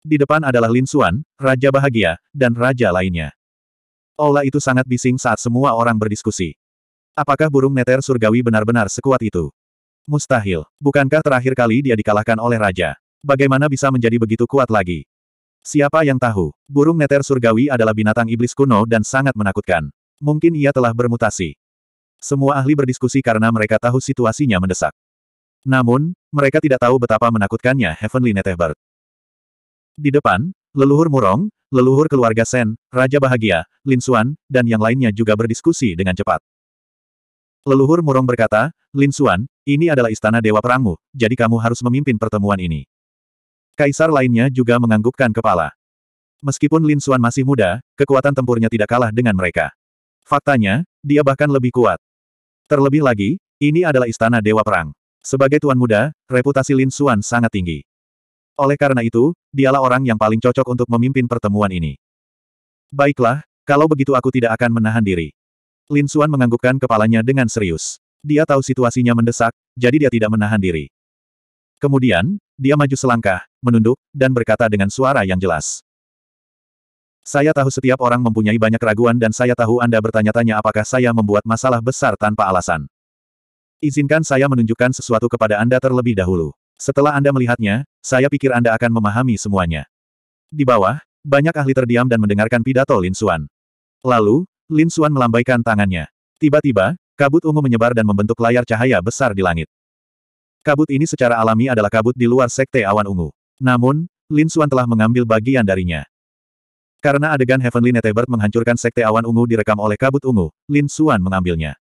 [SPEAKER 1] Di depan adalah Lin Xuan, Raja Bahagia, dan Raja lainnya. Aula itu sangat bising saat semua orang berdiskusi. Apakah burung neter surgawi benar-benar sekuat itu? Mustahil. Bukankah terakhir kali dia dikalahkan oleh Raja? Bagaimana bisa menjadi begitu kuat lagi? Siapa yang tahu, burung neter surgawi adalah binatang iblis kuno dan sangat menakutkan. Mungkin ia telah bermutasi. Semua ahli berdiskusi karena mereka tahu situasinya mendesak. Namun, mereka tidak tahu betapa menakutkannya Heavenly Netehbert. Di depan, leluhur Murong, leluhur keluarga Sen, Raja Bahagia, Lin Xuan, dan yang lainnya juga berdiskusi dengan cepat. Leluhur Murong berkata, Lin Xuan, ini adalah istana Dewa Perangmu, jadi kamu harus memimpin pertemuan ini. Kaisar lainnya juga menganggukkan kepala. Meskipun Lin Xuan masih muda, kekuatan tempurnya tidak kalah dengan mereka. Faktanya, dia bahkan lebih kuat. Terlebih lagi, ini adalah istana Dewa Perang. Sebagai tuan muda, reputasi Lin Xuan sangat tinggi. Oleh karena itu, dialah orang yang paling cocok untuk memimpin pertemuan ini. Baiklah, kalau begitu aku tidak akan menahan diri. Lin Xuan menganggukkan kepalanya dengan serius. Dia tahu situasinya mendesak, jadi dia tidak menahan diri. Kemudian, dia maju selangkah, menunduk, dan berkata dengan suara yang jelas. Saya tahu setiap orang mempunyai banyak keraguan dan saya tahu Anda bertanya-tanya apakah saya membuat masalah besar tanpa alasan. Izinkan saya menunjukkan sesuatu kepada Anda terlebih dahulu. Setelah Anda melihatnya, saya pikir Anda akan memahami semuanya. Di bawah, banyak ahli terdiam dan mendengarkan pidato Lin Xuan. Lalu, Lin Xuan melambaikan tangannya. Tiba-tiba, kabut ungu menyebar dan membentuk layar cahaya besar di langit. Kabut ini secara alami adalah kabut di luar sekte awan ungu. Namun, Lin Xuan telah mengambil bagian darinya. Karena adegan Heavenly Netebert menghancurkan sekte awan ungu direkam oleh kabut ungu, Lin Xuan mengambilnya.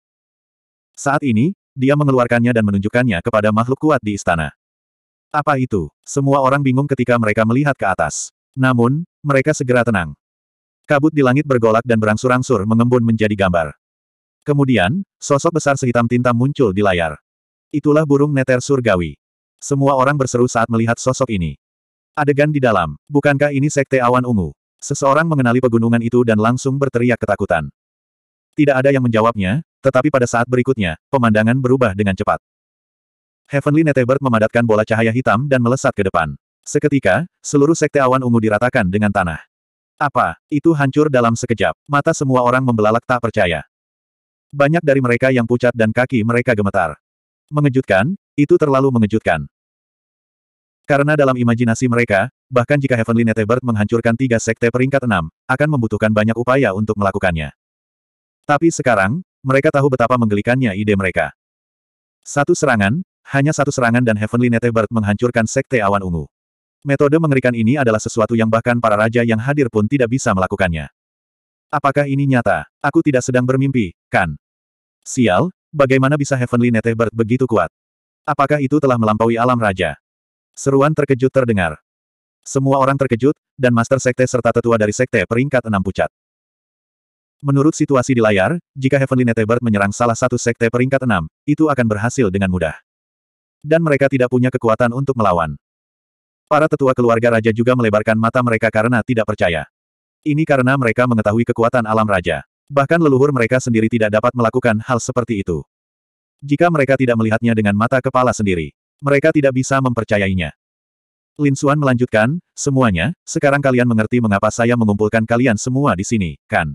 [SPEAKER 1] Saat ini, dia mengeluarkannya dan menunjukkannya kepada makhluk kuat di istana. Apa itu? Semua orang bingung ketika mereka melihat ke atas. Namun, mereka segera tenang. Kabut di langit bergolak dan berangsur-angsur mengembun menjadi gambar. Kemudian, sosok besar sehitam tinta muncul di layar. Itulah burung neter surgawi. Semua orang berseru saat melihat sosok ini. Adegan di dalam, bukankah ini sekte awan ungu? Seseorang mengenali pegunungan itu dan langsung berteriak ketakutan. Tidak ada yang menjawabnya, tetapi pada saat berikutnya, pemandangan berubah dengan cepat. Heavenly Netebert memadatkan bola cahaya hitam dan melesat ke depan. Seketika, seluruh sekte awan ungu diratakan dengan tanah. Apa? Itu hancur dalam sekejap. Mata semua orang membelalak tak percaya. Banyak dari mereka yang pucat dan kaki mereka gemetar. Mengejutkan, itu terlalu mengejutkan. Karena dalam imajinasi mereka, bahkan jika Heavenly Netebert menghancurkan tiga sekte peringkat enam, akan membutuhkan banyak upaya untuk melakukannya. Tapi sekarang, mereka tahu betapa menggelikannya ide mereka. Satu serangan, hanya satu serangan dan Heavenly Netebird menghancurkan Sekte Awan Ungu. Metode mengerikan ini adalah sesuatu yang bahkan para raja yang hadir pun tidak bisa melakukannya. Apakah ini nyata? Aku tidak sedang bermimpi, kan? Sial, bagaimana bisa Heavenly Netebird begitu kuat? Apakah itu telah melampaui alam raja? Seruan terkejut terdengar. Semua orang terkejut, dan Master Sekte serta tetua dari Sekte peringkat enam pucat. Menurut situasi di layar, jika Heavenly Netebird menyerang salah satu sekte peringkat 6, itu akan berhasil dengan mudah. Dan mereka tidak punya kekuatan untuk melawan. Para tetua keluarga raja juga melebarkan mata mereka karena tidak percaya. Ini karena mereka mengetahui kekuatan alam raja. Bahkan leluhur mereka sendiri tidak dapat melakukan hal seperti itu. Jika mereka tidak melihatnya dengan mata kepala sendiri, mereka tidak bisa mempercayainya. Lin Xuan melanjutkan, semuanya, sekarang kalian mengerti mengapa saya mengumpulkan kalian semua di sini, kan?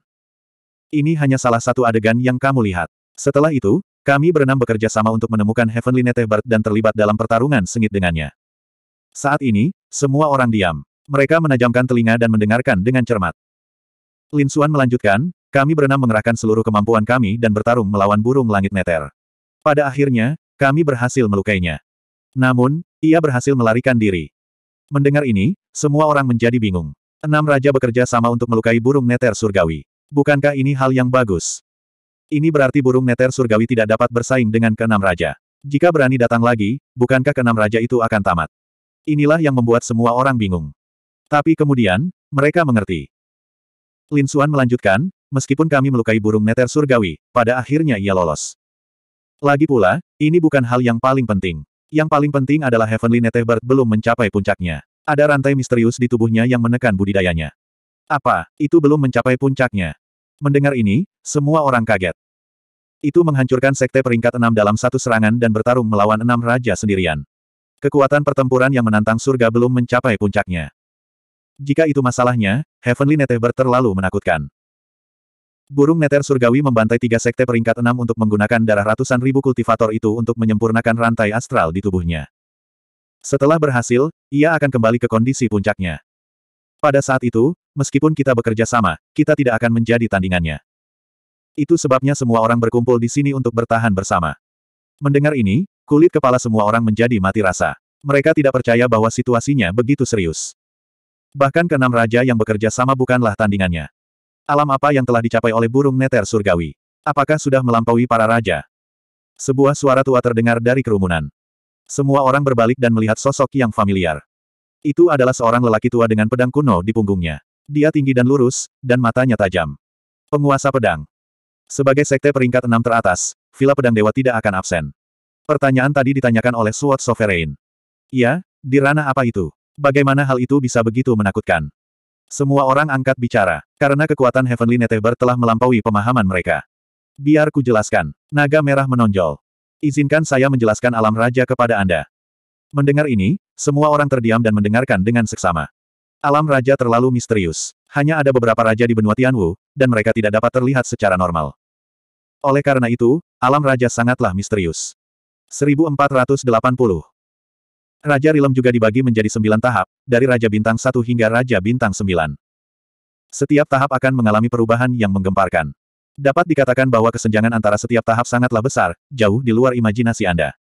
[SPEAKER 1] Ini hanya salah satu adegan yang kamu lihat. Setelah itu, kami berenam bekerja sama untuk menemukan Heavenly Netebert dan terlibat dalam pertarungan sengit dengannya. Saat ini, semua orang diam. Mereka menajamkan telinga dan mendengarkan dengan cermat. Lin Suan melanjutkan, kami berenam mengerahkan seluruh kemampuan kami dan bertarung melawan burung langit neter. Pada akhirnya, kami berhasil melukainya. Namun, ia berhasil melarikan diri. Mendengar ini, semua orang menjadi bingung. Enam raja bekerja sama untuk melukai burung neter surgawi. Bukankah ini hal yang bagus? Ini berarti burung neter surgawi tidak dapat bersaing dengan keenam raja. Jika berani datang lagi, bukankah keenam raja itu akan tamat? Inilah yang membuat semua orang bingung. Tapi kemudian, mereka mengerti. Lin Suan melanjutkan, meskipun kami melukai burung neter surgawi, pada akhirnya ia lolos. Lagi pula, ini bukan hal yang paling penting. Yang paling penting adalah Heavenly Netherbird belum mencapai puncaknya. Ada rantai misterius di tubuhnya yang menekan budidayanya. Apa, itu belum mencapai puncaknya? Mendengar ini, semua orang kaget. Itu menghancurkan sekte peringkat enam dalam satu serangan dan bertarung melawan enam raja sendirian. Kekuatan pertempuran yang menantang surga belum mencapai puncaknya. Jika itu masalahnya, Heavenly Neteber terlalu menakutkan. Burung neter surgawi membantai tiga sekte peringkat enam untuk menggunakan darah ratusan ribu kultivator itu untuk menyempurnakan rantai astral di tubuhnya. Setelah berhasil, ia akan kembali ke kondisi puncaknya. Pada saat itu, meskipun kita bekerja sama, kita tidak akan menjadi tandingannya. Itu sebabnya semua orang berkumpul di sini untuk bertahan bersama. Mendengar ini, kulit kepala semua orang menjadi mati rasa. Mereka tidak percaya bahwa situasinya begitu serius. Bahkan keenam raja yang bekerja sama bukanlah tandingannya. Alam apa yang telah dicapai oleh burung neter surgawi? Apakah sudah melampaui para raja? Sebuah suara tua terdengar dari kerumunan. Semua orang berbalik dan melihat sosok yang familiar. Itu adalah seorang lelaki tua dengan pedang kuno di punggungnya. Dia tinggi dan lurus, dan matanya tajam. Penguasa pedang. Sebagai sekte peringkat enam teratas, Villa Pedang Dewa tidak akan absen. Pertanyaan tadi ditanyakan oleh Sword Sovereign. Ya, di ranah apa itu? Bagaimana hal itu bisa begitu menakutkan? Semua orang angkat bicara, karena kekuatan Heavenly Netheber telah melampaui pemahaman mereka. Biar ku jelaskan. Naga merah menonjol. Izinkan saya menjelaskan alam raja kepada Anda. Mendengar ini, semua orang terdiam dan mendengarkan dengan seksama. Alam raja terlalu misterius. Hanya ada beberapa raja di benua Tianwu, dan mereka tidak dapat terlihat secara normal. Oleh karena itu, alam raja sangatlah misterius. 1480 Raja Rilem juga dibagi menjadi sembilan tahap, dari Raja Bintang 1 hingga Raja Bintang 9. Setiap tahap akan mengalami perubahan yang menggemparkan. Dapat dikatakan bahwa kesenjangan antara setiap tahap sangatlah besar, jauh di luar imajinasi Anda.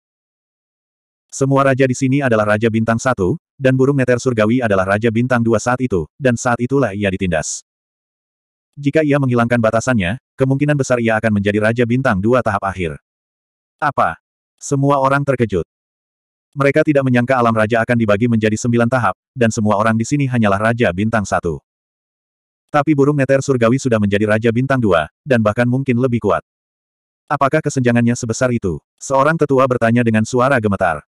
[SPEAKER 1] Semua raja di sini adalah Raja Bintang 1, dan burung neter surgawi adalah Raja Bintang Dua saat itu, dan saat itulah ia ditindas. Jika ia menghilangkan batasannya, kemungkinan besar ia akan menjadi Raja Bintang Dua tahap akhir. Apa? Semua orang terkejut. Mereka tidak menyangka alam raja akan dibagi menjadi sembilan tahap, dan semua orang di sini hanyalah Raja Bintang Satu. Tapi burung neter surgawi sudah menjadi Raja Bintang Dua, dan bahkan mungkin lebih kuat. Apakah kesenjangannya sebesar itu? Seorang tetua bertanya dengan suara gemetar.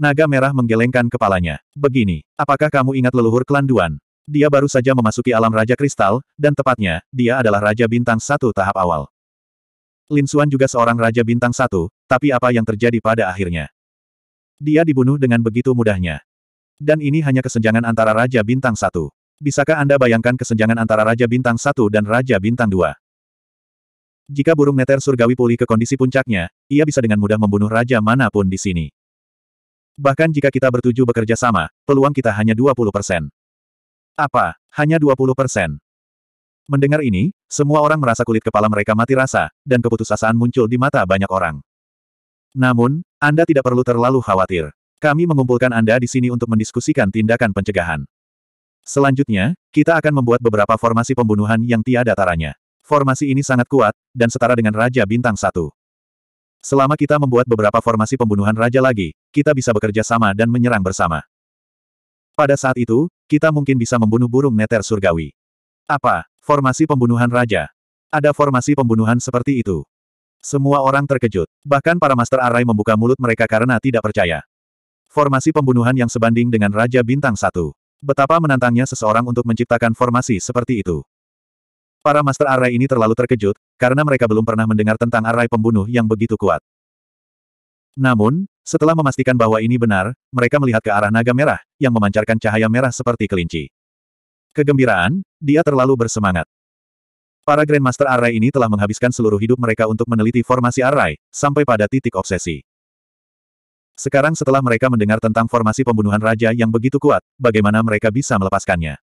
[SPEAKER 1] Naga merah menggelengkan kepalanya. Begini, apakah kamu ingat leluhur klan Duan? Dia baru saja memasuki alam Raja Kristal, dan tepatnya, dia adalah Raja Bintang Satu tahap awal. Lin Xuan juga seorang Raja Bintang Satu, tapi apa yang terjadi pada akhirnya? Dia dibunuh dengan begitu mudahnya. Dan ini hanya kesenjangan antara Raja Bintang Satu. Bisakah Anda bayangkan kesenjangan antara Raja Bintang Satu dan Raja Bintang Dua? Jika burung neter surgawi pulih ke kondisi puncaknya, ia bisa dengan mudah membunuh raja manapun di sini. Bahkan jika kita bertuju bekerja sama, peluang kita hanya 20 persen. Apa? Hanya 20 persen. Mendengar ini, semua orang merasa kulit kepala mereka mati rasa, dan keputusasaan muncul di mata banyak orang. Namun, Anda tidak perlu terlalu khawatir. Kami mengumpulkan Anda di sini untuk mendiskusikan tindakan pencegahan. Selanjutnya, kita akan membuat beberapa formasi pembunuhan yang tiada taranya. Formasi ini sangat kuat, dan setara dengan Raja Bintang satu. Selama kita membuat beberapa formasi pembunuhan raja lagi, kita bisa bekerja sama dan menyerang bersama. Pada saat itu, kita mungkin bisa membunuh burung neter surgawi. Apa? Formasi pembunuhan raja? Ada formasi pembunuhan seperti itu. Semua orang terkejut. Bahkan para Master Arai membuka mulut mereka karena tidak percaya. Formasi pembunuhan yang sebanding dengan Raja Bintang Satu. Betapa menantangnya seseorang untuk menciptakan formasi seperti itu. Para Master Arai ini terlalu terkejut, karena mereka belum pernah mendengar tentang arai pembunuh yang begitu kuat. Namun, setelah memastikan bahwa ini benar, mereka melihat ke arah naga merah, yang memancarkan cahaya merah seperti kelinci. Kegembiraan, dia terlalu bersemangat. Para Grandmaster arai ini telah menghabiskan seluruh hidup mereka untuk meneliti formasi arai sampai pada titik obsesi. Sekarang setelah mereka mendengar tentang formasi pembunuhan raja yang begitu kuat, bagaimana mereka bisa melepaskannya?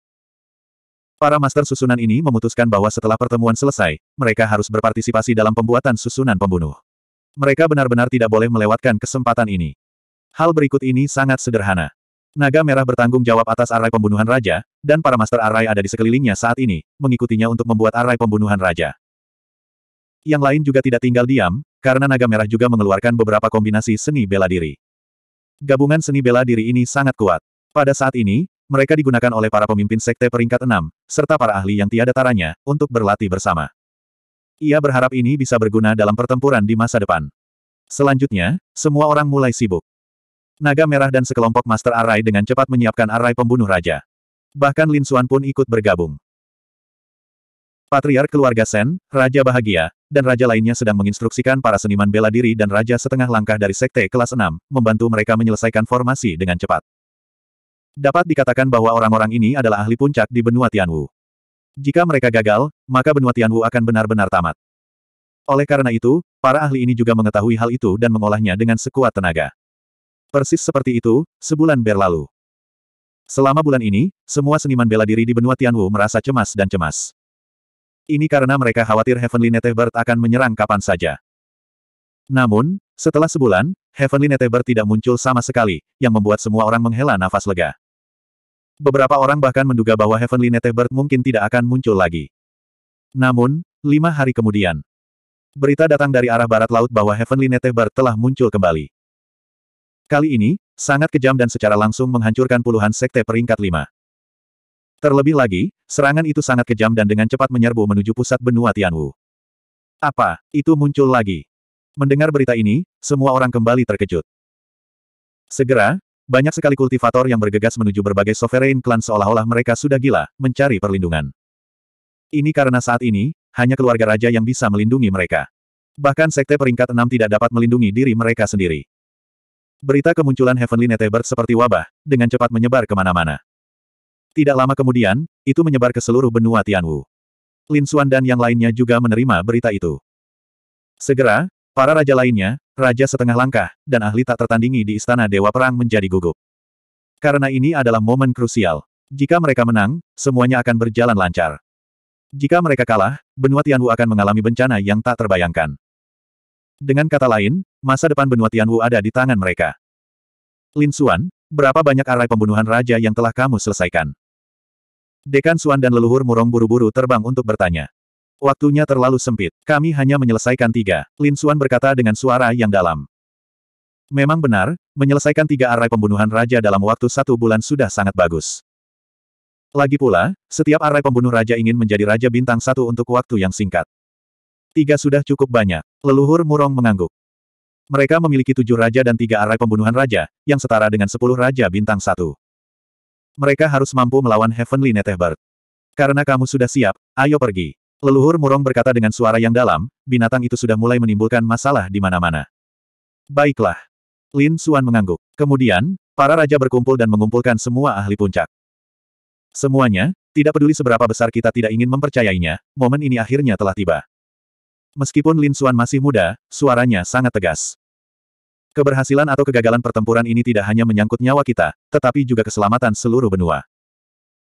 [SPEAKER 1] Para master susunan ini memutuskan bahwa setelah pertemuan selesai, mereka harus berpartisipasi dalam pembuatan susunan pembunuh. Mereka benar-benar tidak boleh melewatkan kesempatan ini. Hal berikut ini sangat sederhana. Naga Merah bertanggung jawab atas arai pembunuhan raja, dan para master arai ada di sekelilingnya saat ini, mengikutinya untuk membuat arai pembunuhan raja. Yang lain juga tidak tinggal diam, karena Naga Merah juga mengeluarkan beberapa kombinasi seni bela diri. Gabungan seni bela diri ini sangat kuat. Pada saat ini, mereka digunakan oleh para pemimpin sekte peringkat enam, serta para ahli yang tiada taranya, untuk berlatih bersama. Ia berharap ini bisa berguna dalam pertempuran di masa depan. Selanjutnya, semua orang mulai sibuk. Naga Merah dan sekelompok Master Arai dengan cepat menyiapkan arai pembunuh raja. Bahkan Lin Suan pun ikut bergabung. Patriark keluarga Sen, Raja Bahagia, dan raja lainnya sedang menginstruksikan para seniman bela diri dan raja setengah langkah dari sekte kelas 6, membantu mereka menyelesaikan formasi dengan cepat. Dapat dikatakan bahwa orang-orang ini adalah ahli puncak di benua Tianwu. Jika mereka gagal, maka benua Tianwu akan benar-benar tamat. Oleh karena itu, para ahli ini juga mengetahui hal itu dan mengolahnya dengan sekuat tenaga. Persis seperti itu, sebulan berlalu. Selama bulan ini, semua seniman bela diri di benua Tianwu merasa cemas dan cemas. Ini karena mereka khawatir Heavenly Bird akan menyerang kapan saja. Namun, setelah sebulan, Heavenly Bird tidak muncul sama sekali, yang membuat semua orang menghela nafas lega. Beberapa orang bahkan menduga bahwa Heavenly Netherbird mungkin tidak akan muncul lagi. Namun, lima hari kemudian, berita datang dari arah barat laut bahwa Heavenly Netherbird telah muncul kembali. Kali ini, sangat kejam dan secara langsung menghancurkan puluhan sekte peringkat lima. Terlebih lagi, serangan itu sangat kejam dan dengan cepat menyerbu menuju pusat benua Tianwu. Apa, itu muncul lagi? Mendengar berita ini, semua orang kembali terkejut. Segera, banyak sekali kultivator yang bergegas menuju berbagai sovereign klan seolah-olah mereka sudah gila, mencari perlindungan. Ini karena saat ini, hanya keluarga raja yang bisa melindungi mereka. Bahkan sekte peringkat enam tidak dapat melindungi diri mereka sendiri. Berita kemunculan Heavenly Netebert seperti wabah, dengan cepat menyebar kemana-mana. Tidak lama kemudian, itu menyebar ke seluruh benua Tianwu. Lin Xuan dan yang lainnya juga menerima berita itu. Segera, para raja lainnya, Raja setengah langkah, dan ahli tak tertandingi di Istana Dewa Perang menjadi gugup. Karena ini adalah momen krusial. Jika mereka menang, semuanya akan berjalan lancar. Jika mereka kalah, benua Tianwu akan mengalami bencana yang tak terbayangkan. Dengan kata lain, masa depan benua Tianwu ada di tangan mereka. Lin Xuan, berapa banyak arai pembunuhan raja yang telah kamu selesaikan? Dekan Xuan dan leluhur murong buru-buru terbang untuk bertanya. Waktunya terlalu sempit. Kami hanya menyelesaikan tiga. Lin Suan berkata dengan suara yang dalam. Memang benar, menyelesaikan tiga arai pembunuhan raja dalam waktu satu bulan sudah sangat bagus. Lagi pula, setiap arai pembunuh raja ingin menjadi raja bintang satu untuk waktu yang singkat. Tiga sudah cukup banyak. Leluhur Murong mengangguk. Mereka memiliki tujuh raja dan tiga arai pembunuhan raja, yang setara dengan sepuluh raja bintang satu. Mereka harus mampu melawan Heavenly Netehbert. Karena kamu sudah siap, ayo pergi. Leluhur Murong berkata dengan suara yang dalam, binatang itu sudah mulai menimbulkan masalah di mana-mana. Baiklah. Lin Suan mengangguk. Kemudian, para raja berkumpul dan mengumpulkan semua ahli puncak. Semuanya, tidak peduli seberapa besar kita tidak ingin mempercayainya, momen ini akhirnya telah tiba. Meskipun Lin Suan masih muda, suaranya sangat tegas. Keberhasilan atau kegagalan pertempuran ini tidak hanya menyangkut nyawa kita, tetapi juga keselamatan seluruh benua.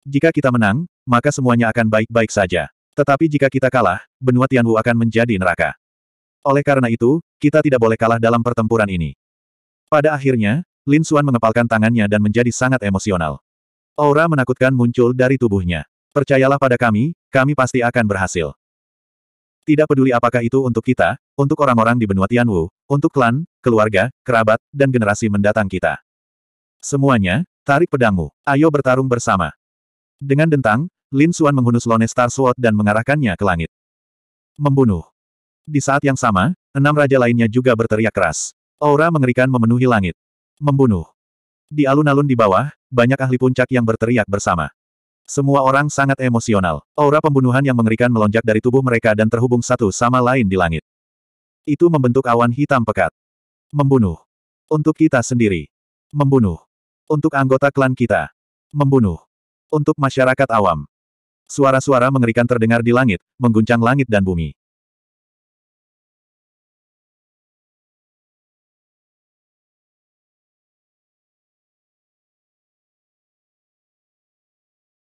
[SPEAKER 1] Jika kita menang, maka semuanya akan baik-baik saja. Tetapi jika kita kalah, benua Tianwu akan menjadi neraka. Oleh karena itu, kita tidak boleh kalah dalam pertempuran ini. Pada akhirnya, Lin Xuan mengepalkan tangannya dan menjadi sangat emosional. Aura menakutkan muncul dari tubuhnya. Percayalah pada kami, kami pasti akan berhasil. Tidak peduli apakah itu untuk kita, untuk orang-orang di benua Tianwu, untuk klan, keluarga, kerabat, dan generasi mendatang kita. Semuanya, tarik pedangmu, ayo bertarung bersama. Dengan dentang, Lin Xuan menghunus Lone Star Sword dan mengarahkannya ke langit. Membunuh. Di saat yang sama, enam raja lainnya juga berteriak keras. Aura mengerikan memenuhi langit. Membunuh. Di alun-alun di bawah, banyak ahli puncak yang berteriak bersama. Semua orang sangat emosional. Aura pembunuhan yang mengerikan melonjak dari tubuh mereka dan terhubung satu sama lain di langit. Itu membentuk awan hitam pekat. Membunuh. Untuk kita sendiri. Membunuh. Untuk anggota klan kita. Membunuh. Untuk masyarakat awam. Suara-suara mengerikan terdengar di langit, mengguncang langit dan bumi.